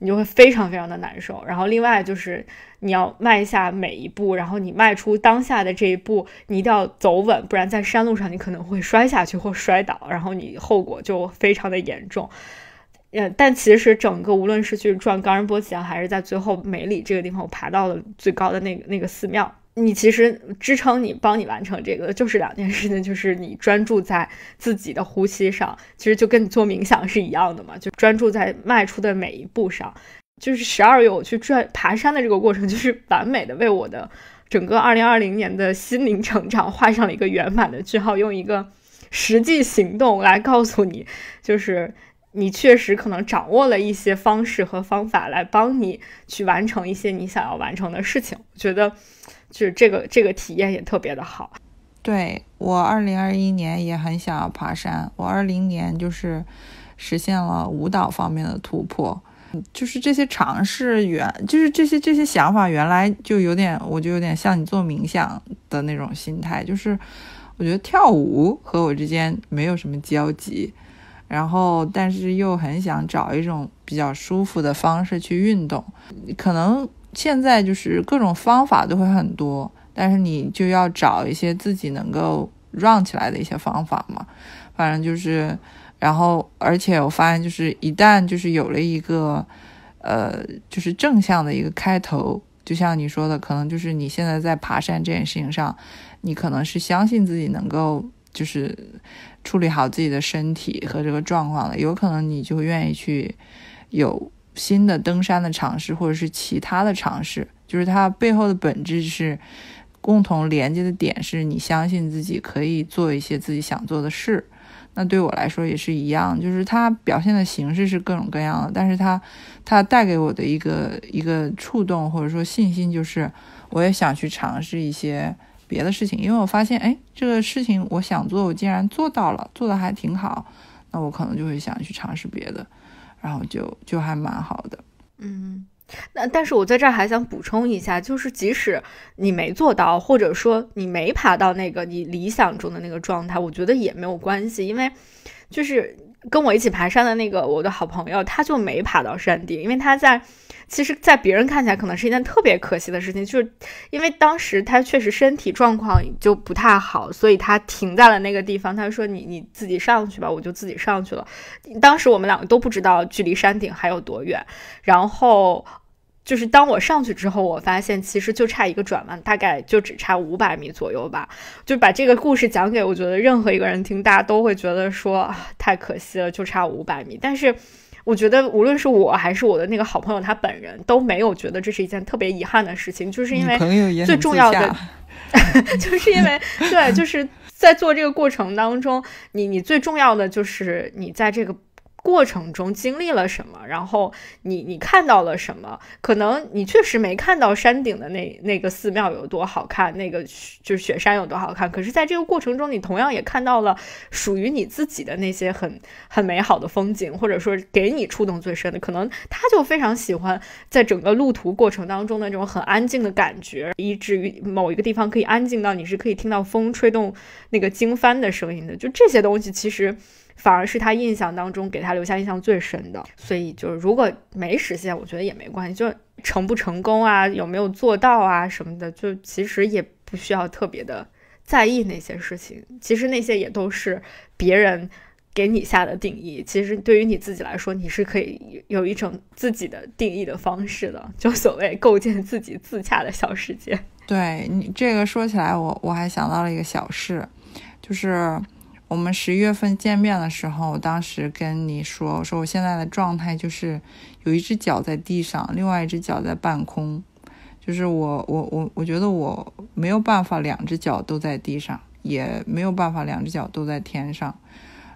你就会非常非常的难受。然后另外就是你要迈下每一步，然后你迈出当下的这一步，你一定要走稳，不然在山路上你可能会摔下去或摔倒，然后你后果就非常的严重。呃，但其实整个，无论是去转冈仁波齐啊，还是在最后梅里这个地方，我爬到了最高的那个那个寺庙。你其实支撑你、帮你完成这个，就是两件事情，就是你专注在自己的呼吸上，其实就跟你做冥想是一样的嘛。就专注在迈出的每一步上。就是十二月我去转爬山的这个过程，就是完美的为我的整个二零二零年的心灵成长画上了一个圆满的句号，用一个实际行动来告诉你，就是。你确实可能掌握了一些方式和方法来帮你去完成一些你想要完成的事情，我觉得就是这个这个体验也特别的好。对我，二零二一年也很想要爬山。我二零年就是实现了舞蹈方面的突破，就是这些尝试原，就是这些这些想法原来就有点，我就有点像你做冥想的那种心态，就是我觉得跳舞和我之间没有什么交集。然后，但是又很想找一种比较舒服的方式去运动，可能现在就是各种方法都会很多，但是你就要找一些自己能够 run 起来的一些方法嘛。反正就是，然后，而且我发现，就是一旦就是有了一个，呃，就是正向的一个开头，就像你说的，可能就是你现在在爬山这件事情上，你可能是相信自己能够。就是处理好自己的身体和这个状况了，有可能你就愿意去有新的登山的尝试，或者是其他的尝试。就是它背后的本质是共同连接的点，是你相信自己可以做一些自己想做的事。那对我来说也是一样，就是它表现的形式是各种各样的，但是它它带给我的一个一个触动或者说信心，就是我也想去尝试一些。别的事情，因为我发现，哎，这个事情我想做，我竟然做到了，做的还挺好，那我可能就会想去尝试别的，然后就就还蛮好的。嗯，那但是我在这儿还想补充一下，就是即使你没做到，或者说你没爬到那个你理想中的那个状态，我觉得也没有关系，因为就是。跟我一起爬山的那个我的好朋友，他就没爬到山顶，因为他在，其实，在别人看起来可能是一件特别可惜的事情，就是因为当时他确实身体状况就不太好，所以他停在了那个地方。他说：“你你自己上去吧，我就自己上去了。”当时我们两个都不知道距离山顶还有多远，然后。就是当我上去之后，我发现其实就差一个转弯，大概就只差五百米左右吧。就把这个故事讲给我觉得任何一个人听，大家都会觉得说太可惜了，就差五百米。但是我觉得无论是我还是我的那个好朋友，他本人都没有觉得这是一件特别遗憾的事情，就是因为最重要的，<laughs> 就是因为对，就是在做这个过程当中，你你最重要的就是你在这个。过程中经历了什么，然后你你看到了什么？可能你确实没看到山顶的那那个寺庙有多好看，那个就是雪山有多好看。可是，在这个过程中，你同样也看到了属于你自己的那些很很美好的风景，或者说给你触动最深的，可能他就非常喜欢在整个路途过程当中的这种很安静的感觉，以至于某一个地方可以安静到你是可以听到风吹动那个经幡的声音的。就这些东西，其实。反而是他印象当中给他留下印象最深的，所以就是如果没实现，我觉得也没关系，就成不成功啊，有没有做到啊什么的，就其实也不需要特别的在意那些事情。其实那些也都是别人给你下的定义。其实对于你自己来说，你是可以有一种自己的定义的方式的，就所谓构建自己自洽的小世界。对你这个说起来，我我还想到了一个小事，就是。我们十一月份见面的时候，当时跟你说，我说我现在的状态就是有一只脚在地上，另外一只脚在半空，就是我我我我觉得我没有办法两只脚都在地上，也没有办法两只脚都在天上。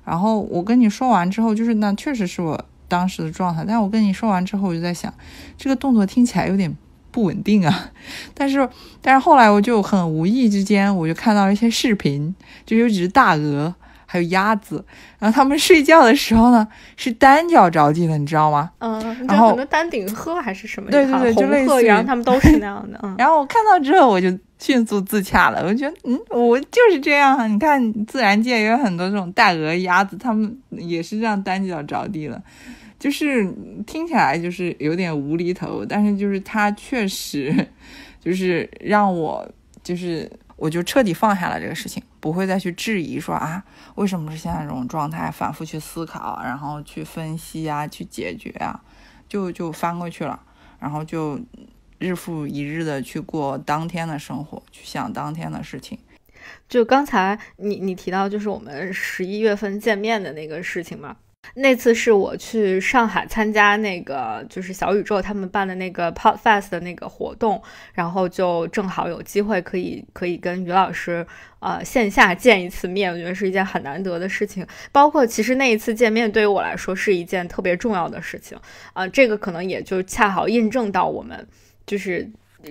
然后我跟你说完之后，就是那确实是我当时的状态。但我跟你说完之后，我就在想，这个动作听起来有点不稳定啊。<laughs> 但是但是后来我就很无意之间，我就看到一些视频，就有几只大鹅。还有鸭子，然后他们睡觉的时候呢是单脚着地的，你知道吗？嗯，后可能丹顶鹤还是什么？对对对，就类似于，然后他们都是那样的。<laughs> 然后我看到之后，我就迅速自洽了，我就觉得，嗯，我就是这样。你看，自然界也有很多这种大鹅、鸭子，他们也是这样单脚着地的。就是听起来就是有点无厘头，但是就是它确实 <laughs> 就是让我就是我就彻底放下了这个事情。不会再去质疑说啊，为什么是现在这种状态？反复去思考，然后去分析啊，去解决啊，就就翻过去了，然后就日复一日的去过当天的生活，去想当天的事情。就刚才你你提到就是我们十一月份见面的那个事情嘛？那次是我去上海参加那个，就是小宇宙他们办的那个 p o d f a s t 的那个活动，然后就正好有机会可以可以跟于老师，呃，线下见一次面，我觉得是一件很难得的事情。包括其实那一次见面对于我来说是一件特别重要的事情，啊，这个可能也就恰好印证到我们就是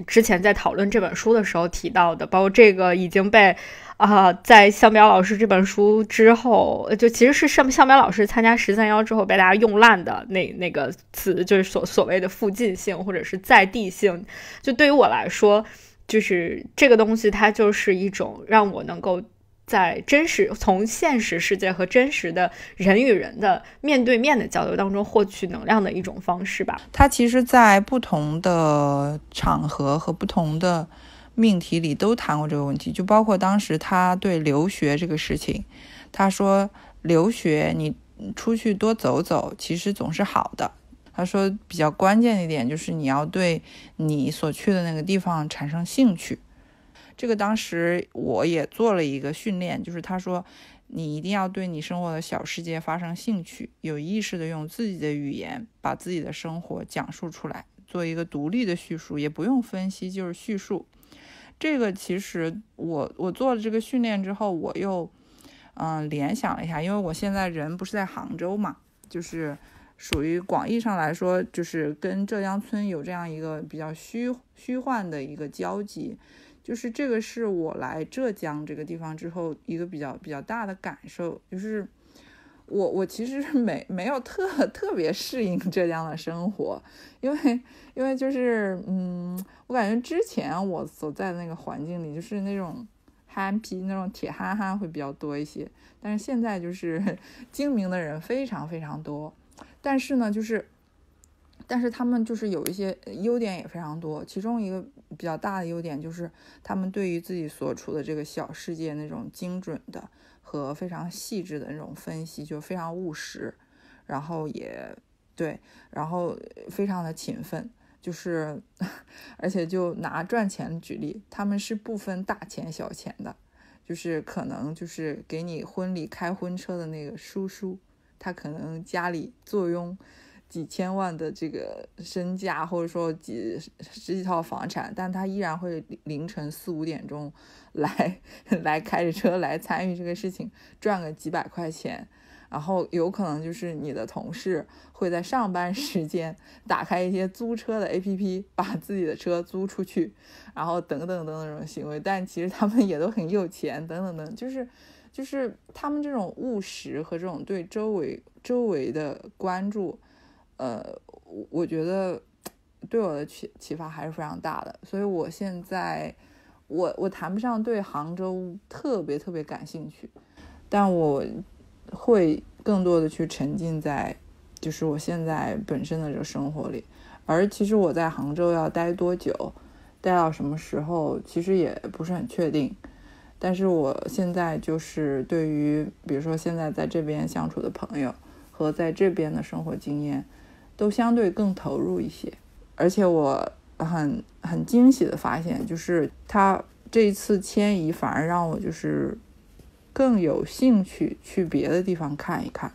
之前在讨论这本书的时候提到的，包括这个已经被。啊，在向彪老师这本书之后，就其实是向向彪老师参加十三幺之后被大家用烂的那那个词，就是所所谓的附近性或者是在地性。就对于我来说，就是这个东西，它就是一种让我能够在真实、从现实世界和真实的人与人、的面对面的交流当中获取能量的一种方式吧。它其实，在不同的场合和不同的。命题里都谈过这个问题，就包括当时他对留学这个事情，他说留学你出去多走走，其实总是好的。他说比较关键的一点就是你要对你所去的那个地方产生兴趣。这个当时我也做了一个训练，就是他说你一定要对你生活的小世界发生兴趣，有意识的用自己的语言把自己的生活讲述出来，做一个独立的叙述，也不用分析，就是叙述。这个其实我我做了这个训练之后，我又，嗯，联想了一下，因为我现在人不是在杭州嘛，就是属于广义上来说，就是跟浙江村有这样一个比较虚虚幻的一个交集，就是这个是我来浙江这个地方之后一个比较比较大的感受，就是我我其实没没有特特别适应浙江的生活，因为。因为就是，嗯，我感觉之前我所在的那个环境里，就是那种憨批、那种铁憨憨会比较多一些。但是现在就是 <laughs> 精明的人非常非常多。但是呢，就是，但是他们就是有一些优点也非常多。其中一个比较大的优点就是，他们对于自己所处的这个小世界那种精准的和非常细致的那种分析，就非常务实。然后也对，然后非常的勤奋。就是，<laughs> 而且就拿赚钱举例，他们是不分大钱小钱的，就是可能就是给你婚礼开婚车的那个叔叔，他可能家里坐拥几千万的这个身价，或者说几十几套房产，但他依然会凌晨四五点钟来 <laughs> 来开着车来参与这个事情，赚个几百块钱。然后有可能就是你的同事会在上班时间 <laughs> 打开一些租车的 APP，把自己的车租出去，然后等等等等这种行为，但其实他们也都很有钱等等等，就是就是他们这种务实和这种对周围周围的关注，呃，我觉得对我的启启发还是非常大的。所以我现在我我谈不上对杭州特别特别感兴趣，但我。会更多的去沉浸在，就是我现在本身的这个生活里，而其实我在杭州要待多久，待到什么时候，其实也不是很确定。但是我现在就是对于，比如说现在在这边相处的朋友和在这边的生活经验，都相对更投入一些。而且我很很惊喜的发现，就是他这一次迁移反而让我就是。更有兴趣去别的地方看一看，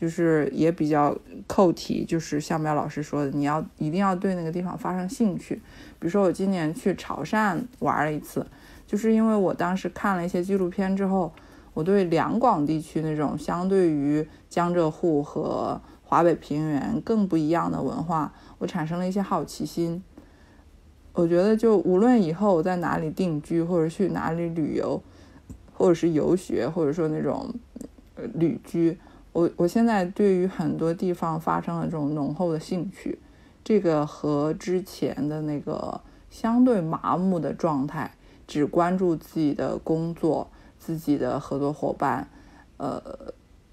就是也比较扣题。就是像苗老师说的，你要一定要对那个地方发生兴趣。比如说我今年去潮汕玩了一次，就是因为我当时看了一些纪录片之后，我对两广地区那种相对于江浙沪和华北平原更不一样的文化，我产生了一些好奇心。我觉得就无论以后我在哪里定居或者去哪里旅游。或者是游学，或者说那种旅居，我我现在对于很多地方发生了这种浓厚的兴趣，这个和之前的那个相对麻木的状态，只关注自己的工作、自己的合作伙伴，呃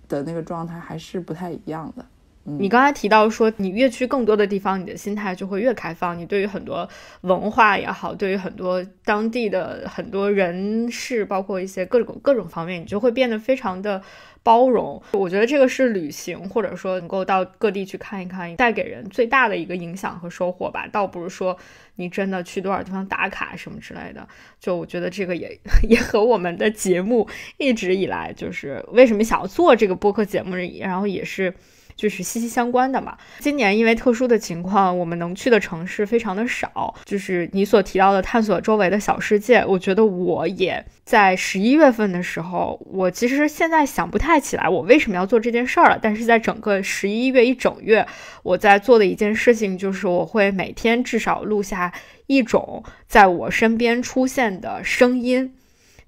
的那个状态还是不太一样的。你刚才提到说，你越去更多的地方，你的心态就会越开放。你对于很多文化也好，对于很多当地的很多人事，包括一些各种各种方面，你就会变得非常的包容。我觉得这个是旅行，或者说能够到各地去看一看，带给人最大的一个影响和收获吧。倒不是说你真的去多少地方打卡什么之类的。就我觉得这个也 <laughs> 也和我们的节目一直以来就是为什么想要做这个播客节目，然后也是。就是息息相关的嘛。今年因为特殊的情况，我们能去的城市非常的少。就是你所提到的探索周围的小世界，我觉得我也在十一月份的时候，我其实现在想不太起来我为什么要做这件事儿了。但是在整个十一月一整月，我在做的一件事情就是我会每天至少录下一种在我身边出现的声音，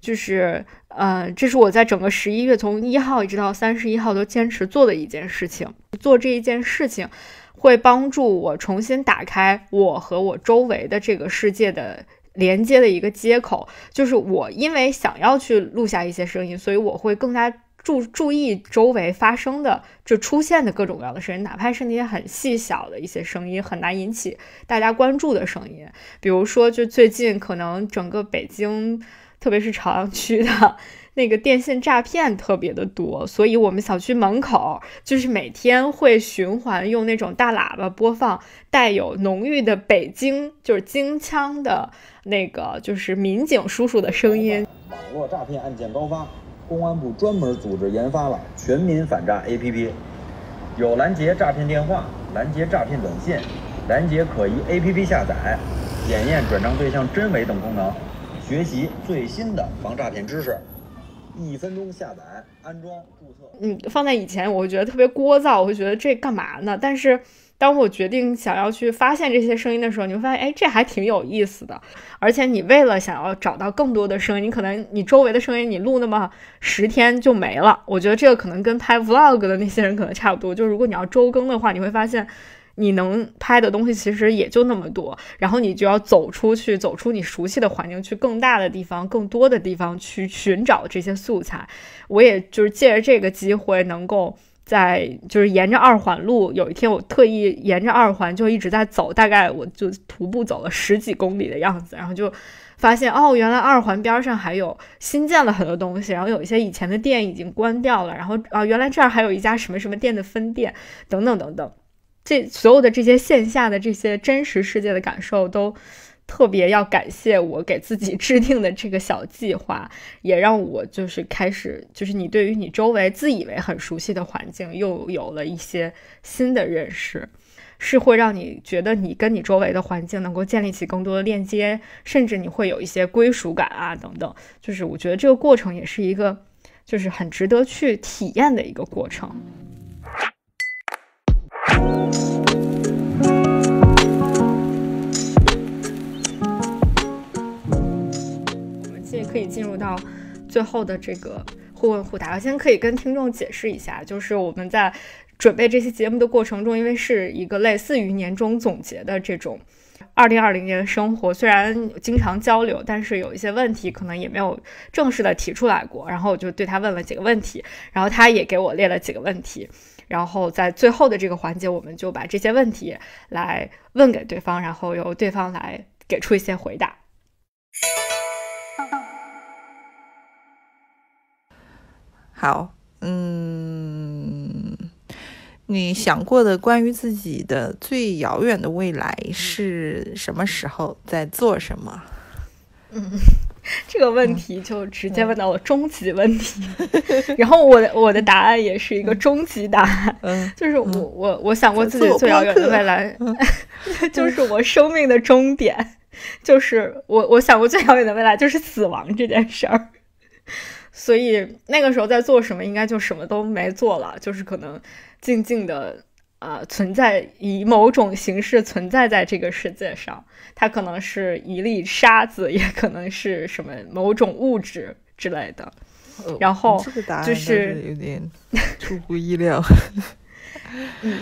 就是。呃，这是我在整个十一月从一号一直到三十一号都坚持做的一件事情。做这一件事情，会帮助我重新打开我和我周围的这个世界的连接的一个接口。就是我因为想要去录下一些声音，所以我会更加注注意周围发生的就出现的各种各样的声音，哪怕是那些很细小的一些声音，很难引起大家关注的声音。比如说，就最近可能整个北京。特别是朝阳区的那个电信诈骗特别的多，所以我们小区门口就是每天会循环用那种大喇叭播放带有浓郁的北京就是京腔的那个就是民警叔叔的声音。网络诈骗案件高发，公安部专门组织研发了全民反诈 APP，有拦截诈骗电话、拦截诈骗短信、拦截可疑 APP 下载、检验转账对象真伪等功能。学习最新的防诈骗知识，一分钟下载、安装、注册。嗯，放在以前我会觉得特别聒噪，我会觉得这干嘛呢？但是当我决定想要去发现这些声音的时候，你会发现，哎，这还挺有意思的。而且你为了想要找到更多的声音，你可能你周围的声音你录那么十天就没了。我觉得这个可能跟拍 vlog 的那些人可能差不多，就如果你要周更的话，你会发现。你能拍的东西其实也就那么多，然后你就要走出去，走出你熟悉的环境，去更大的地方、更多的地方去寻找这些素材。我也就是借着这个机会，能够在就是沿着二环路，有一天我特意沿着二环就一直在走，大概我就徒步走了十几公里的样子，然后就发现哦，原来二环边上还有新建了很多东西，然后有一些以前的店已经关掉了，然后啊，原来这儿还有一家什么什么店的分店，等等等等。这所有的这些线下的这些真实世界的感受，都特别要感谢我给自己制定的这个小计划，也让我就是开始，就是你对于你周围自以为很熟悉的环境，又有了一些新的认识，是会让你觉得你跟你周围的环境能够建立起更多的链接，甚至你会有一些归属感啊等等。就是我觉得这个过程也是一个，就是很值得去体验的一个过程。我们在可以进入到最后的这个互问互答。我先可以跟听众解释一下，就是我们在准备这期节目的过程中，因为是一个类似于年终总结的这种，二零二零年的生活，虽然经常交流，但是有一些问题可能也没有正式的提出来过。然后我就对他问了几个问题，然后他也给我列了几个问题。然后在最后的这个环节，我们就把这些问题来问给对方，然后由对方来给出一些回答。好，嗯，你想过的关于自己的最遥远的未来是什么时候在做什么？嗯。<laughs> 这个问题就直接问到了终极问题，<laughs> 然后我的我的答案也是一个终极答案，嗯，<laughs> 就是我我我想过自己最遥远的未来，就是我生命的终点，就是我我想过最遥远的未来就是死亡这件事儿，所以那个时候在做什么，应该就什么都没做了，就是可能静静的。呃，存在以某种形式存在在这个世界上，它可能是一粒沙子，也可能是什么某种物质之类的。然后就是有点 <laughs> 出乎意料，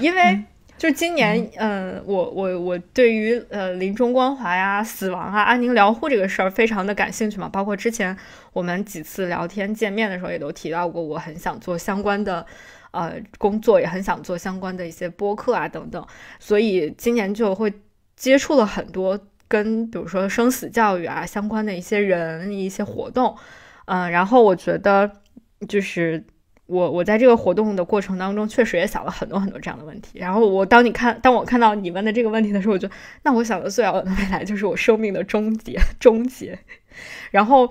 因为就今年，嗯，我我我对于呃临终关怀啊、死亡啊、安宁疗护这个事儿非常的感兴趣嘛，包括之前我们几次聊天见面的时候也都提到过，我很想做相关的。呃，工作也很想做相关的一些播客啊，等等，所以今年就会接触了很多跟比如说生死教育啊相关的一些人、一些活动，嗯，然后我觉得就是我我在这个活动的过程当中，确实也想了很多很多这样的问题。然后我当你看当我看到你问的这个问题的时候，我就那我想的最好的未来就是我生命的终结，终结。然后，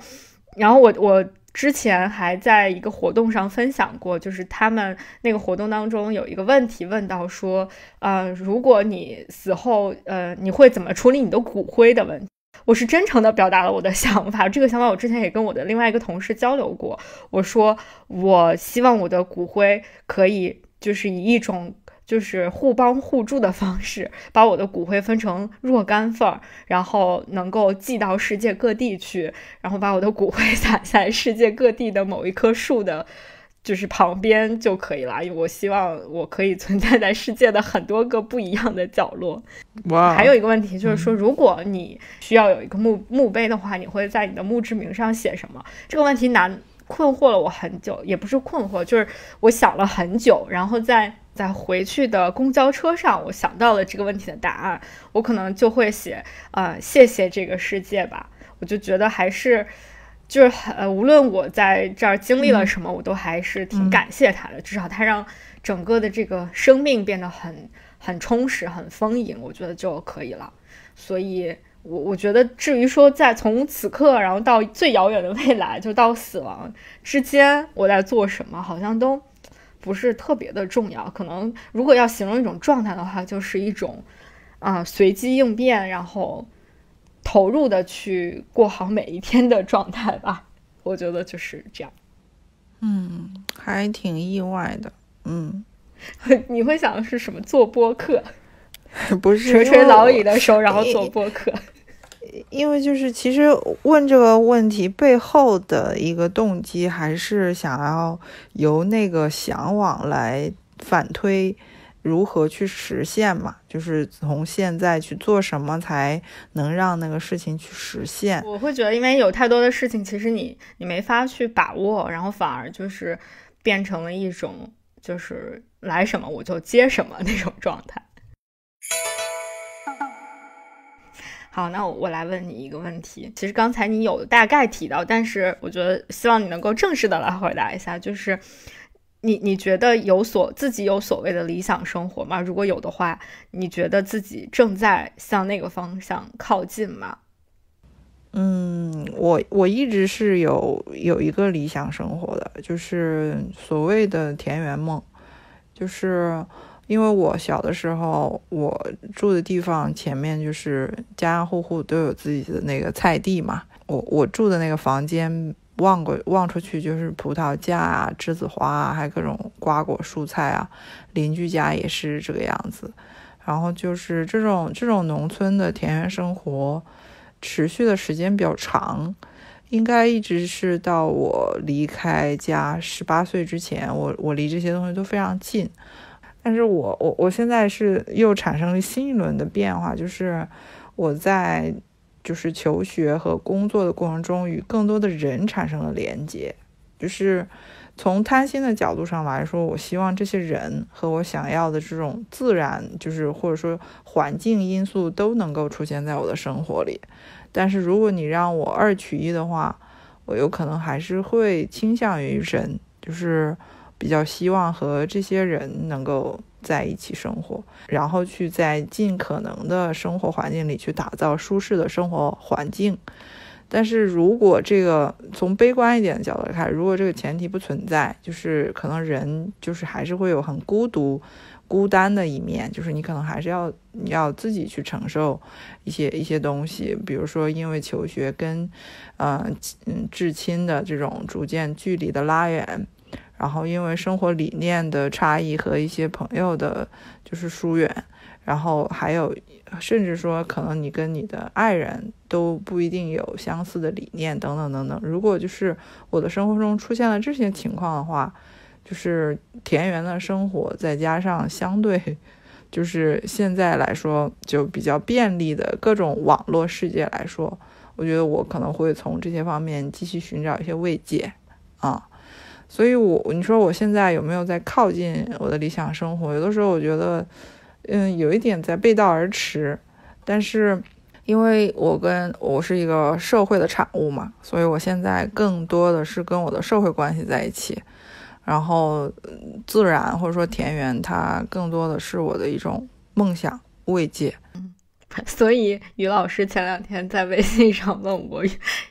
然后我我。之前还在一个活动上分享过，就是他们那个活动当中有一个问题问到说，呃，如果你死后，呃，你会怎么处理你的骨灰的问题？我是真诚的表达了我的想法，这个想法我之前也跟我的另外一个同事交流过，我说我希望我的骨灰可以就是以一种。就是互帮互助的方式，把我的骨灰分成若干份儿，然后能够寄到世界各地去，然后把我的骨灰 <laughs> 撒在世界各地的某一棵树的，就是旁边就可以了。因为我希望我可以存在在世界的很多个不一样的角落。哇！还有一个问题就是说，如果你需要有一个墓墓碑的话，你会在你的墓志铭上写什么？这个问题难困惑了我很久，也不是困惑，就是我想了很久，然后在。在回去的公交车上，我想到了这个问题的答案，我可能就会写，呃，谢谢这个世界吧。我就觉得还是，就是呃，无论我在这儿经历了什么，我都还是挺感谢它的，至少它让整个的这个生命变得很很充实、很丰盈，我觉得就可以了。所以，我我觉得，至于说在从此刻，然后到最遥远的未来，就到死亡之间，我在做什么，好像都。不是特别的重要，可能如果要形容一种状态的话，就是一种啊随机应变，然后投入的去过好每一天的状态吧。我觉得就是这样。嗯，还挺意外的。嗯，<laughs> 你会想的是什么？做播客？不是垂垂老矣的时候，然后做播客。因为就是，其实问这个问题背后的一个动机，还是想要由那个向往来反推，如何去实现嘛？就是从现在去做什么，才能让那个事情去实现？我会觉得，因为有太多的事情，其实你你没法去把握，然后反而就是变成了一种，就是来什么我就接什么那种状态。好，那我来问你一个问题。其实刚才你有大概提到，但是我觉得希望你能够正式的来回答一下，就是你你觉得有所自己有所谓的理想生活吗？如果有的话，你觉得自己正在向那个方向靠近吗？嗯，我我一直是有有一个理想生活的，就是所谓的田园梦，就是。因为我小的时候，我住的地方前面就是家家户户都有自己的那个菜地嘛。我我住的那个房间，望过望出去就是葡萄架啊、栀子花，还有各种瓜果蔬菜啊。邻居家也是这个样子。然后就是这种这种农村的田园生活，持续的时间比较长，应该一直是到我离开家十八岁之前，我我离这些东西都非常近。但是我我我现在是又产生了新一轮的变化，就是我在就是求学和工作的过程中，与更多的人产生了连接。就是从贪心的角度上来说，我希望这些人和我想要的这种自然，就是或者说环境因素都能够出现在我的生活里。但是如果你让我二取一的话，我有可能还是会倾向于人，就是。比较希望和这些人能够在一起生活，然后去在尽可能的生活环境里去打造舒适的生活环境。但是如果这个从悲观一点的角度来看，如果这个前提不存在，就是可能人就是还是会有很孤独、孤单的一面，就是你可能还是要要自己去承受一些一些东西，比如说因为求学跟呃嗯至亲的这种逐渐距离的拉远。然后，因为生活理念的差异和一些朋友的，就是疏远，然后还有，甚至说可能你跟你的爱人都不一定有相似的理念等等等等。如果就是我的生活中出现了这些情况的话，就是田园的生活，再加上相对，就是现在来说就比较便利的各种网络世界来说，我觉得我可能会从这些方面继续寻找一些慰藉，啊。所以，我你说我现在有没有在靠近我的理想生活？有的时候，我觉得，嗯，有一点在背道而驰。但是，因为我跟我是一个社会的产物嘛，所以我现在更多的是跟我的社会关系在一起。然后，自然或者说田园，它更多的是我的一种梦想慰藉。<laughs> 所以于老师前两天在微信上问我，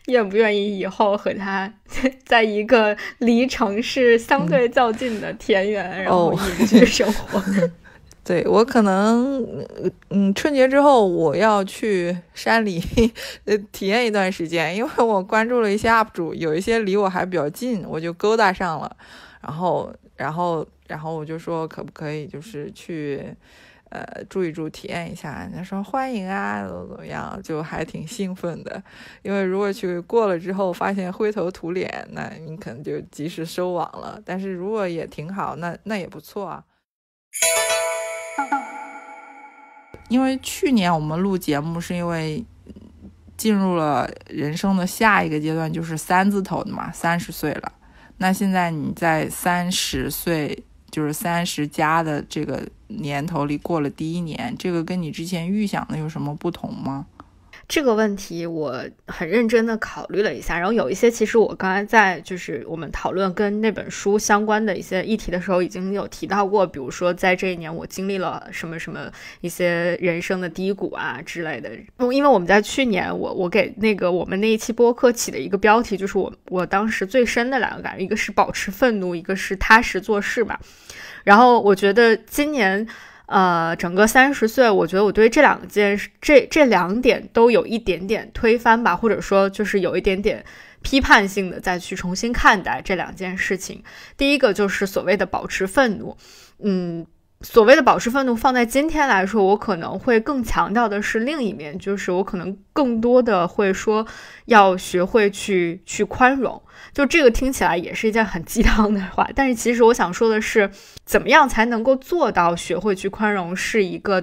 愿不愿意以后和他 <laughs> 在一个离城市相对较近的田园然后去生活？<laughs> 对我可能嗯春节之后我要去山里呃体验一段时间，因为我关注了一些 UP 主，有一些离我还比较近，我就勾搭上了，然后然后然后我就说可不可以就是去。呃，住一住，体验一下，人家说欢迎啊，怎么怎么样，就还挺兴奋的。因为如果去过了之后发现灰头土脸，那你可能就及时收网了。但是如果也挺好，那那也不错啊。因为去年我们录节目是因为进入了人生的下一个阶段，就是三字头的嘛，三十岁了。那现在你在三十岁。就是三十加的这个年头里过了第一年，这个跟你之前预想的有什么不同吗？这个问题我很认真的考虑了一下，然后有一些其实我刚才在就是我们讨论跟那本书相关的一些议题的时候，已经有提到过，比如说在这一年我经历了什么什么一些人生的低谷啊之类的。因为我们在去年我我给那个我们那一期播客起的一个标题，就是我我当时最深的两个感觉，一个是保持愤怒，一个是踏实做事嘛。然后我觉得今年。呃，整个三十岁，我觉得我对这两件事，这这两点都有一点点推翻吧，或者说就是有一点点批判性的再去重新看待这两件事情。第一个就是所谓的保持愤怒，嗯。所谓的保持愤怒，放在今天来说，我可能会更强调的是另一面，就是我可能更多的会说要学会去去宽容。就这个听起来也是一件很鸡汤的话，但是其实我想说的是，怎么样才能够做到学会去宽容，是一个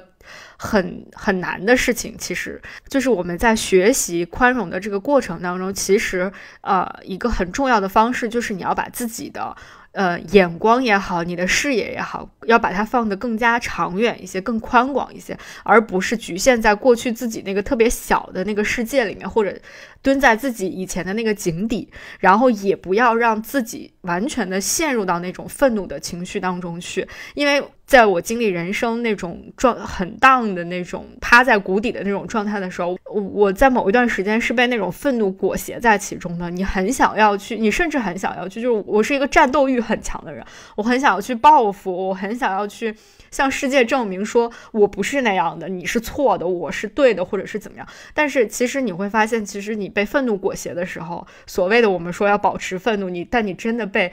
很很难的事情。其实就是我们在学习宽容的这个过程当中，其实呃一个很重要的方式就是你要把自己的呃眼光也好，你的视野也好。要把它放得更加长远一些，更宽广一些，而不是局限在过去自己那个特别小的那个世界里面，或者蹲在自己以前的那个井底，然后也不要让自己完全的陷入到那种愤怒的情绪当中去。因为在我经历人生那种状很荡的那种趴在谷底的那种状态的时候，我在某一段时间是被那种愤怒裹挟在其中的。你很想要去，你甚至很想要去，就是我是一个战斗欲很强的人，我很想要去报复，我很。想要去向世界证明，说我不是那样的，你是错的，我是对的，或者是怎么样？但是其实你会发现，其实你被愤怒裹挟的时候，所谓的我们说要保持愤怒，你但你真的被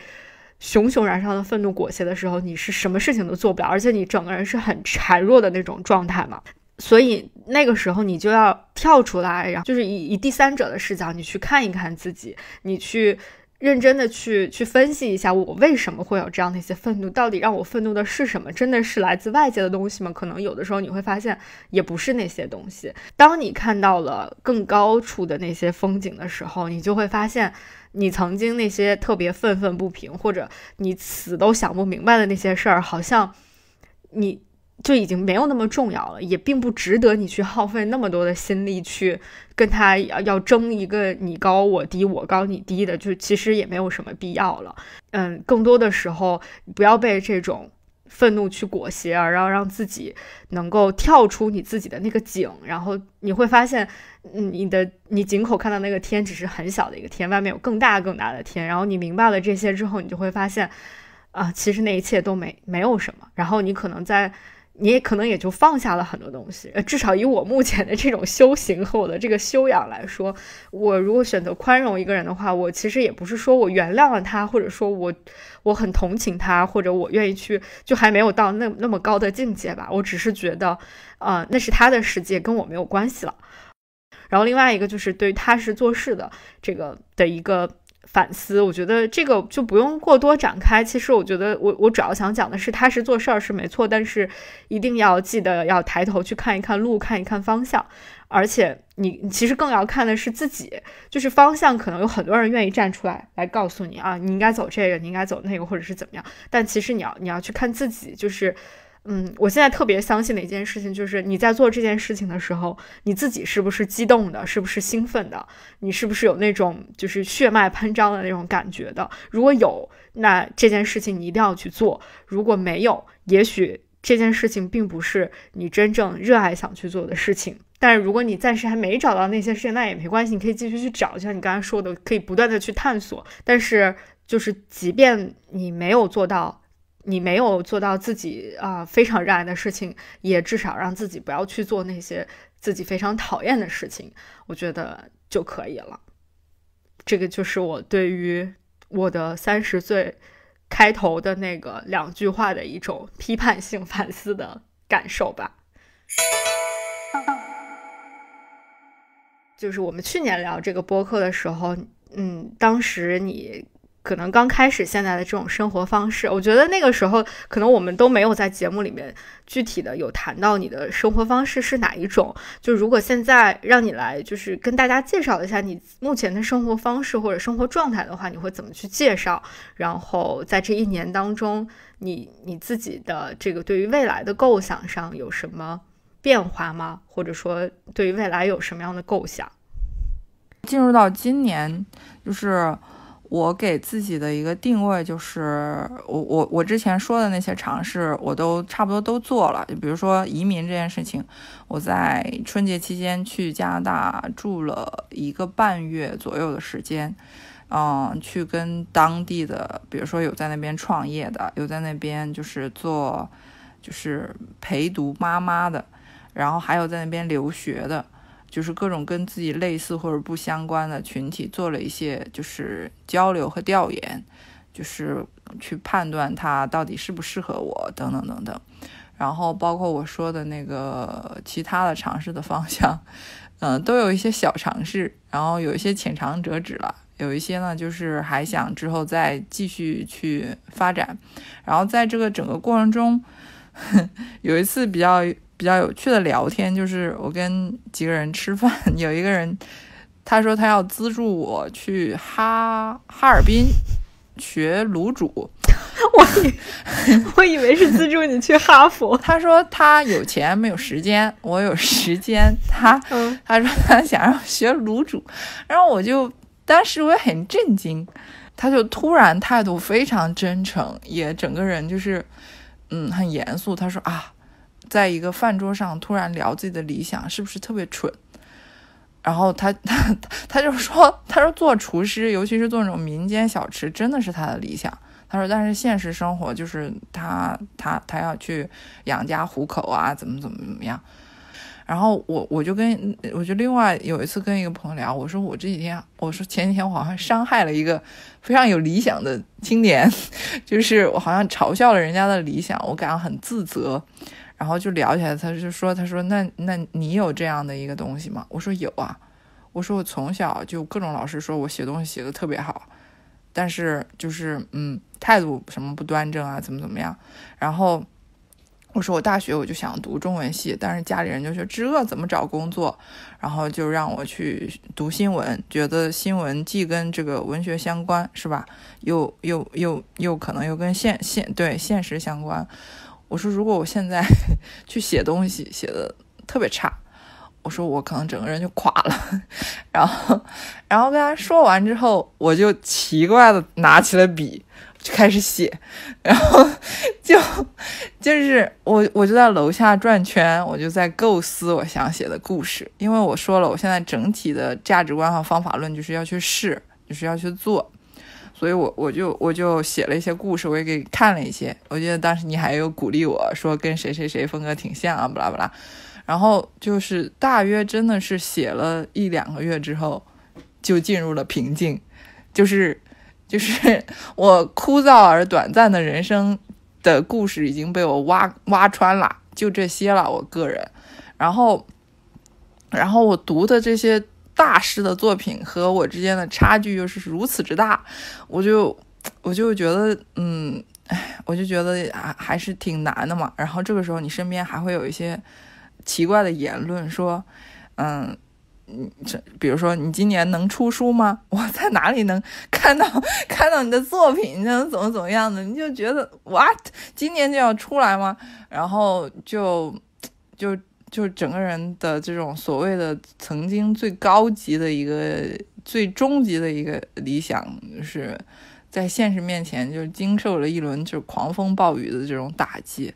熊熊燃烧的愤怒裹挟的时候，你是什么事情都做不了，而且你整个人是很孱弱的那种状态嘛。所以那个时候你就要跳出来，然后就是以以第三者的视角，你去看一看自己，你去。认真的去去分析一下，我为什么会有这样的一些愤怒？到底让我愤怒的是什么？真的是来自外界的东西吗？可能有的时候你会发现，也不是那些东西。当你看到了更高处的那些风景的时候，你就会发现，你曾经那些特别愤愤不平，或者你死都想不明白的那些事儿，好像你。就已经没有那么重要了，也并不值得你去耗费那么多的心力去跟他要要争一个你高我低，我高你低的，就其实也没有什么必要了。嗯，更多的时候不要被这种愤怒去裹挟，而要让自己能够跳出你自己的那个井，然后你会发现你的你井口看到那个天只是很小的一个天，外面有更大更大的天。然后你明白了这些之后，你就会发现啊，其实那一切都没没有什么。然后你可能在你也可能也就放下了很多东西，至少以我目前的这种修行和我的这个修养来说，我如果选择宽容一个人的话，我其实也不是说我原谅了他，或者说我我很同情他，或者我愿意去，就还没有到那那么高的境界吧。我只是觉得，呃，那是他的世界，跟我没有关系了。然后另外一个就是对踏实做事的这个的一个。反思，我觉得这个就不用过多展开。其实，我觉得我我主要想讲的是，踏实做事儿是没错，但是一定要记得要抬头去看一看路，看一看方向。而且，你其实更要看的是自己，就是方向。可能有很多人愿意站出来来告诉你啊，你应该走这个，你应该走那个，或者是怎么样。但其实你要你要去看自己，就是。嗯，我现在特别相信的一件事情就是，你在做这件事情的时候，你自己是不是激动的，是不是兴奋的，你是不是有那种就是血脉喷张的那种感觉的？如果有，那这件事情你一定要去做；如果没有，也许这件事情并不是你真正热爱想去做的事情。但是如果你暂时还没找到那些事情，那也没关系，你可以继续去找，就像你刚才说的，可以不断的去探索。但是就是，即便你没有做到。你没有做到自己啊非常热爱的事情，也至少让自己不要去做那些自己非常讨厌的事情，我觉得就可以了。这个就是我对于我的三十岁开头的那个两句话的一种批判性 <laughs> 反思的感受吧。就是我们去年聊这个播客的时候，嗯，当时你。可能刚开始现在的这种生活方式，我觉得那个时候可能我们都没有在节目里面具体的有谈到你的生活方式是哪一种。就如果现在让你来就是跟大家介绍一下你目前的生活方式或者生活状态的话，你会怎么去介绍？然后在这一年当中，你你自己的这个对于未来的构想上有什么变化吗？或者说对于未来有什么样的构想？进入到今年，就是。我给自己的一个定位就是，我我我之前说的那些尝试，我都差不多都做了。就比如说移民这件事情，我在春节期间去加拿大住了一个半月左右的时间，嗯，去跟当地的，比如说有在那边创业的，有在那边就是做就是陪读妈妈的，然后还有在那边留学的。就是各种跟自己类似或者不相关的群体做了一些就是交流和调研，就是去判断它到底适不适合我等等等等。然后包括我说的那个其他的尝试的方向，<laughs> 嗯，都有一些小尝试。然后有一些浅尝辄止了，有一些呢就是还想之后再继续去发展。然后在这个整个过程中，<laughs> 有一次比较。比较有趣的聊天就是我跟几个人吃饭，<laughs> 有一个人他说他要资助我去哈哈尔滨学卤煮，<laughs> 我我以为是资助你去哈佛。<laughs> 他说他有钱没有时间，我有时间。他他说他想让我学卤煮，然后我就当时我很震惊，他就突然态度非常真诚，也整个人就是嗯很严肃。他说啊。在一个饭桌上突然聊自己的理想，是不是特别蠢？然后他他 <laughs> 他就说，他说做厨师，尤其是做那种民间小吃，真的是他的理想。他说，但是现实生活就是他他他要去养家糊口啊，怎么怎么怎么样。然后我我就跟我就另外有一次跟一个朋友聊，我说我这几天，我说前几天我好像伤害了一个非常有理想的青年，<laughs> 就是我好像嘲笑了人家的理想，我感到很自责。然后就聊起来，他就说：“他说那那你有这样的一个东西吗？”我说：“有啊。”我说：“我从小就各种老师说我写东西写的特别好，但是就是嗯态度什么不端正啊，怎么怎么样。”然后我说：“我大学我就想读中文系，但是家里人就说‘知恶怎么找工作’，然后就让我去读新闻，觉得新闻既跟这个文学相关是吧，又又又又可能又跟现现对现实相关。”我说，如果我现在 <laughs> 去写东西，写的特别差，我说我可能整个人就垮了。<laughs> 然后，然后跟他说完之后，我就奇怪的拿起了笔，就开始写。然后，<laughs> 就就是我，我就在楼下转圈，我就在构思我想写的故事。因为我说了，我现在整体的价值观和方法论就是要去试，就是要去做。所以，我我就我就写了一些故事，我也给看了一些。我记得当时你还有鼓励我说，跟谁谁谁风格挺像啊，不拉不拉。然后就是大约真的是写了一两个月之后，就进入了瓶颈，就是就是 <laughs> 我枯燥而短暂的人生的故事已经被我挖挖穿了，就这些了。我个人，然后然后我读的这些。大师的作品和我之间的差距又是如此之大，我就我就觉得，嗯，哎，我就觉得还还是挺难的嘛。然后这个时候，你身边还会有一些奇怪的言论，说，嗯，这比如说，你今年能出书吗？我在哪里能看到 <laughs> 看到你的作品？能怎么怎么样的？你就觉得哇，今年就要出来吗？然后就就。就是整个人的这种所谓的曾经最高级的一个、最终极的一个理想，就是在现实面前就经受了一轮就是狂风暴雨的这种打击。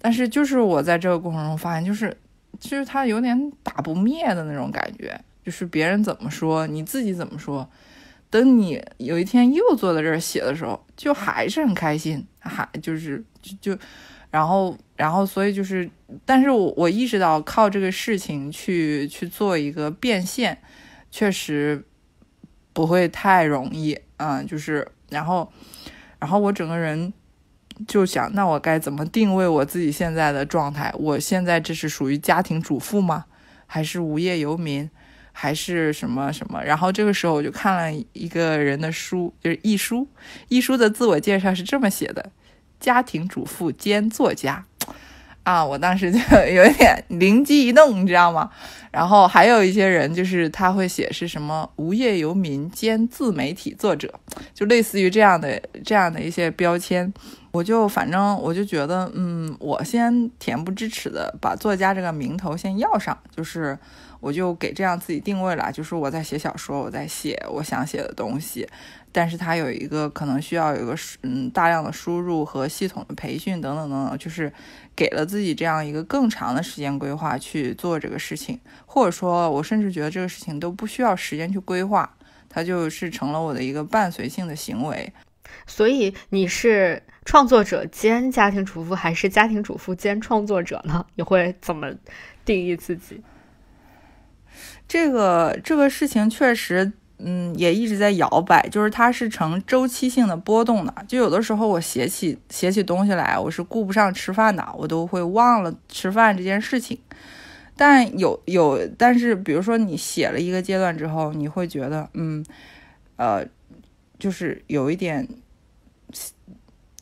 但是，就是我在这个过程中发现，就是其实他有点打不灭的那种感觉。就是别人怎么说，你自己怎么说。等你有一天又坐在这儿写的时候，就还是很开心，还就是就就然后。然后，所以就是，但是我我意识到靠这个事情去去做一个变现，确实不会太容易，嗯，就是，然后，然后我整个人就想，那我该怎么定位我自己现在的状态？我现在这是属于家庭主妇吗？还是无业游民？还是什么什么？然后这个时候我就看了一个人的书，就是易书，易书的自我介绍是这么写的：家庭主妇兼作家。啊，我当时就 <laughs> 有点灵机一动，你知道吗？然后还有一些人，就是他会写是什么无业游民兼自媒体作者，就类似于这样的这样的一些标签。我就反正我就觉得，嗯，我先恬不知耻的把作家这个名头先要上，就是我就给这样自己定位了，就是我在写小说，我在写我想写的东西，但是它有一个可能需要有一个嗯大量的输入和系统的培训等等等等，就是。给了自己这样一个更长的时间规划去做这个事情，或者说我甚至觉得这个事情都不需要时间去规划，它就是成了我的一个伴随性的行为。所以你是创作者兼家庭主妇，还是家庭主妇兼创作者呢？你会怎么定义自己？这个这个事情确实。嗯，也一直在摇摆，就是它是呈周期性的波动的。就有的时候我写起写起东西来，我是顾不上吃饭的，我都会忘了吃饭这件事情。但有有，但是比如说你写了一个阶段之后，你会觉得，嗯，呃，就是有一点。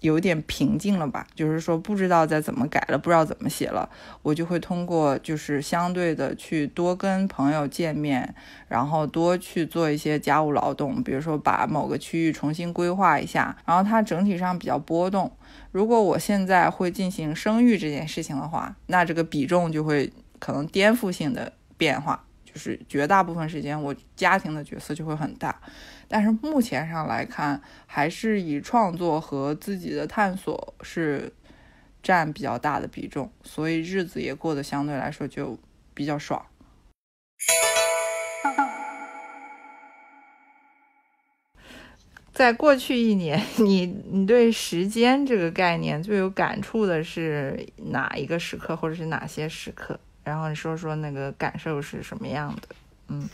有点平静了吧？就是说不知道再怎么改了，不知道怎么写了，我就会通过就是相对的去多跟朋友见面，然后多去做一些家务劳动，比如说把某个区域重新规划一下。然后它整体上比较波动。如果我现在会进行生育这件事情的话，那这个比重就会可能颠覆性的变化，就是绝大部分时间我家庭的角色就会很大。但是目前上来看，还是以创作和自己的探索是占比较大的比重，所以日子也过得相对来说就比较爽。<laughs> 在过去一年，你你对时间这个概念最有感触的是哪一个时刻，或者是哪些时刻？然后你说说那个感受是什么样的？嗯。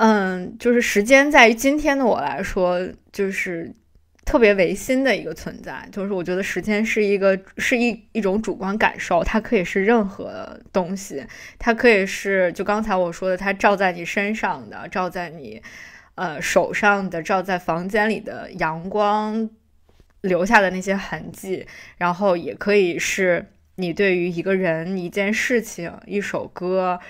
嗯，就是时间，在于今天的我来说，就是特别唯心的一个存在。就是我觉得时间是一个，是一一种主观感受，它可以是任何东西，它可以是就刚才我说的，它照在你身上的，照在你，呃手上的，照在房间里的阳光留下的那些痕迹，然后也可以是你对于一个人、一件事情、一首歌。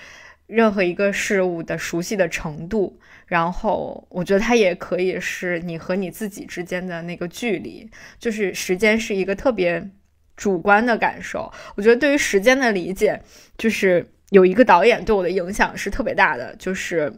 任何一个事物的熟悉的程度，然后我觉得它也可以是你和你自己之间的那个距离，就是时间是一个特别主观的感受。我觉得对于时间的理解，就是有一个导演对我的影响是特别大的，就是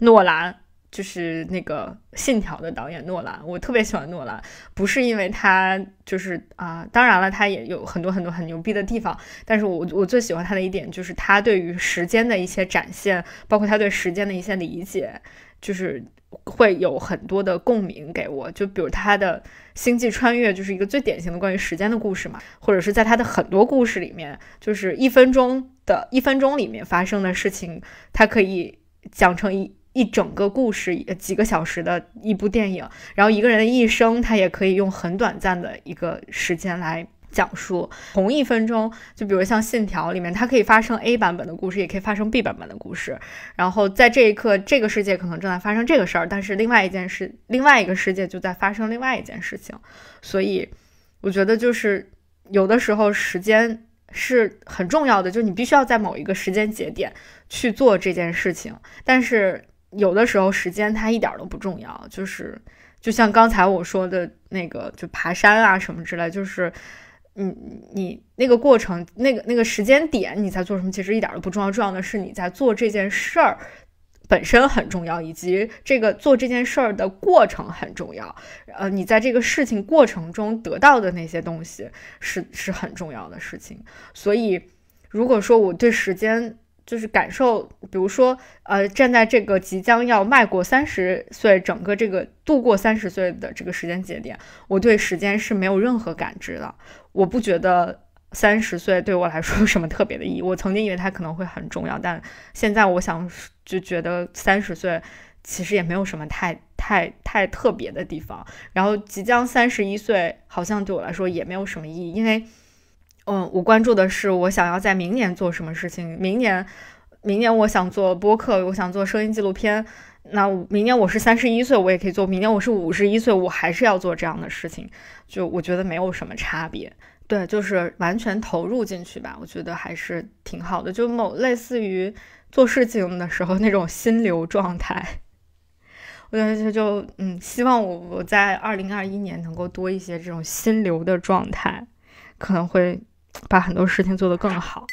诺兰。就是那个《信条》的导演诺兰，我特别喜欢诺兰，不是因为他就是啊，当然了，他也有很多很多很牛逼的地方，但是我我最喜欢他的一点就是他对于时间的一些展现，包括他对时间的一些理解，就是会有很多的共鸣给我。就比如他的《星际穿越》，就是一个最典型的关于时间的故事嘛，或者是在他的很多故事里面，就是一分钟的一分钟里面发生的事情，他可以讲成一。一整个故事几个小时的一部电影，然后一个人的一生，他也可以用很短暂的一个时间来讲述。同一分钟，就比如像《信条》里面，它可以发生 A 版本的故事，也可以发生 B 版本的故事。然后在这一刻，这个世界可能正在发生这个事儿，但是另外一件事，另外一个世界就在发生另外一件事情。所以，我觉得就是有的时候时间是很重要的，就是你必须要在某一个时间节点去做这件事情，但是。有的时候时间它一点都不重要，就是，就像刚才我说的那个，就爬山啊什么之类，就是，你你那个过程那个那个时间点你在做什么其实一点都不重要，重要的是你在做这件事儿本身很重要，以及这个做这件事儿的过程很重要。呃，你在这个事情过程中得到的那些东西是是很重要的事情。所以如果说我对时间。就是感受，比如说，呃，站在这个即将要迈过三十岁，整个这个度过三十岁的这个时间节点，我对时间是没有任何感知的。我不觉得三十岁对我来说有什么特别的意义。我曾经以为它可能会很重要，但现在我想就觉得三十岁其实也没有什么太太太特别的地方。然后即将三十一岁，好像对我来说也没有什么意义，因为。嗯，我关注的是我想要在明年做什么事情。明年，明年我想做播客，我想做声音纪录片。那明年我是三十一岁，我也可以做；明年我是五十一岁，我还是要做这样的事情。就我觉得没有什么差别，对，就是完全投入进去吧。我觉得还是挺好的，就某类似于做事情的时候那种心流状态。我觉得就嗯，希望我我在二零二一年能够多一些这种心流的状态，可能会。把很多事情做得更好。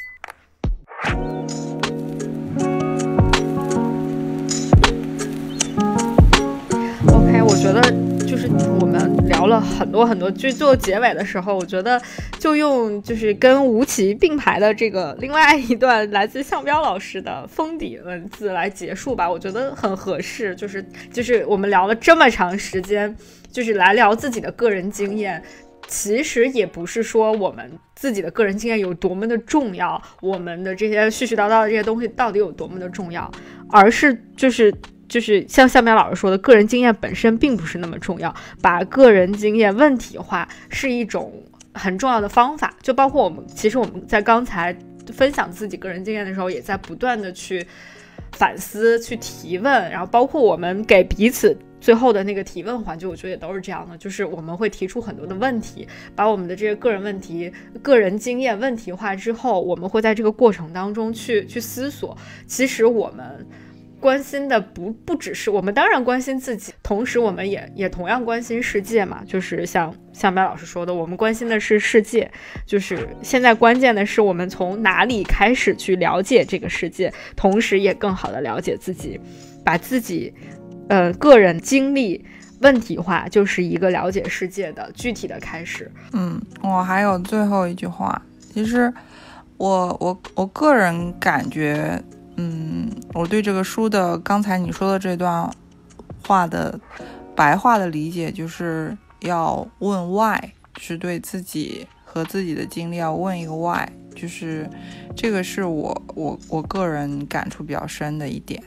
OK，我觉得就是我们聊了很多很多，就做结尾的时候，我觉得就用就是跟吴奇并排的这个另外一段来自向彪老师的封底文字来结束吧，我觉得很合适。就是就是我们聊了这么长时间，就是来聊自己的个人经验。其实也不是说我们自己的个人经验有多么的重要，我们的这些絮絮叨叨的这些东西到底有多么的重要，而是就是就是像夏淼老师说的，个人经验本身并不是那么重要，把个人经验问题化是一种很重要的方法。就包括我们其实我们在刚才分享自己个人经验的时候，也在不断的去反思、去提问，然后包括我们给彼此。最后的那个提问环节，我觉得也都是这样的，就是我们会提出很多的问题，把我们的这些个人问题、个人经验问题化之后，我们会在这个过程当中去去思索。其实我们关心的不不只是我们，当然关心自己，同时我们也也同样关心世界嘛。就是像像白老师说的，我们关心的是世界，就是现在关键的是我们从哪里开始去了解这个世界，同时也更好的了解自己，把自己。呃，个人经历问题化，就是一个了解世界的具体的开始。嗯，我还有最后一句话。其实，我我我个人感觉，嗯，我对这个书的刚才你说的这段话的白话的理解，就是要问 why，是对自己和自己的经历要问一个 why，就是这个是我我我个人感触比较深的一点。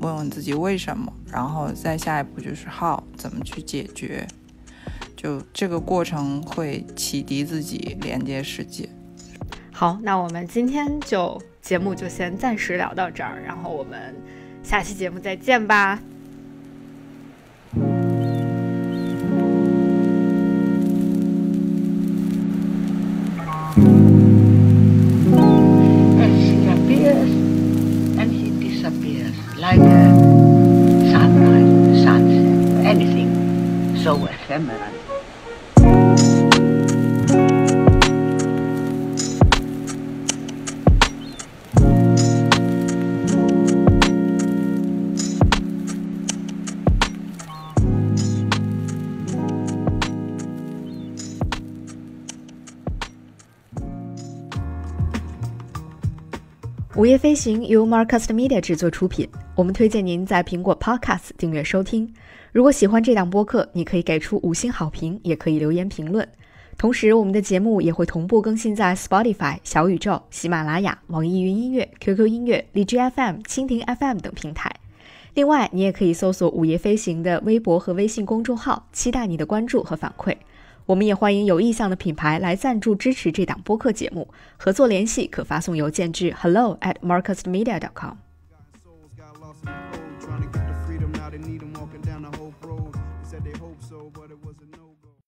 问问自己为什么，然后再下一步就是 how 怎么去解决，就这个过程会启迪自己，连接世界。好，那我们今天就节目就先暂时聊到这儿，然后我们下期节目再见吧。午夜飞行由 Marcus Media 制作出品。我们推荐您在苹果 Podcast 订阅收听。如果喜欢这档播客，你可以给出五星好评，也可以留言评论。同时，我们的节目也会同步更新在 Spotify、小宇宙、喜马拉雅、网易云音乐、QQ 音乐、荔枝 FM、蜻蜓 FM 等平台。另外，你也可以搜索“午夜飞行”的微博和微信公众号，期待你的关注和反馈。我们也欢迎有意向的品牌来赞助支持这档播客节目，合作联系可发送邮件至 hello@marcusmedia.com at。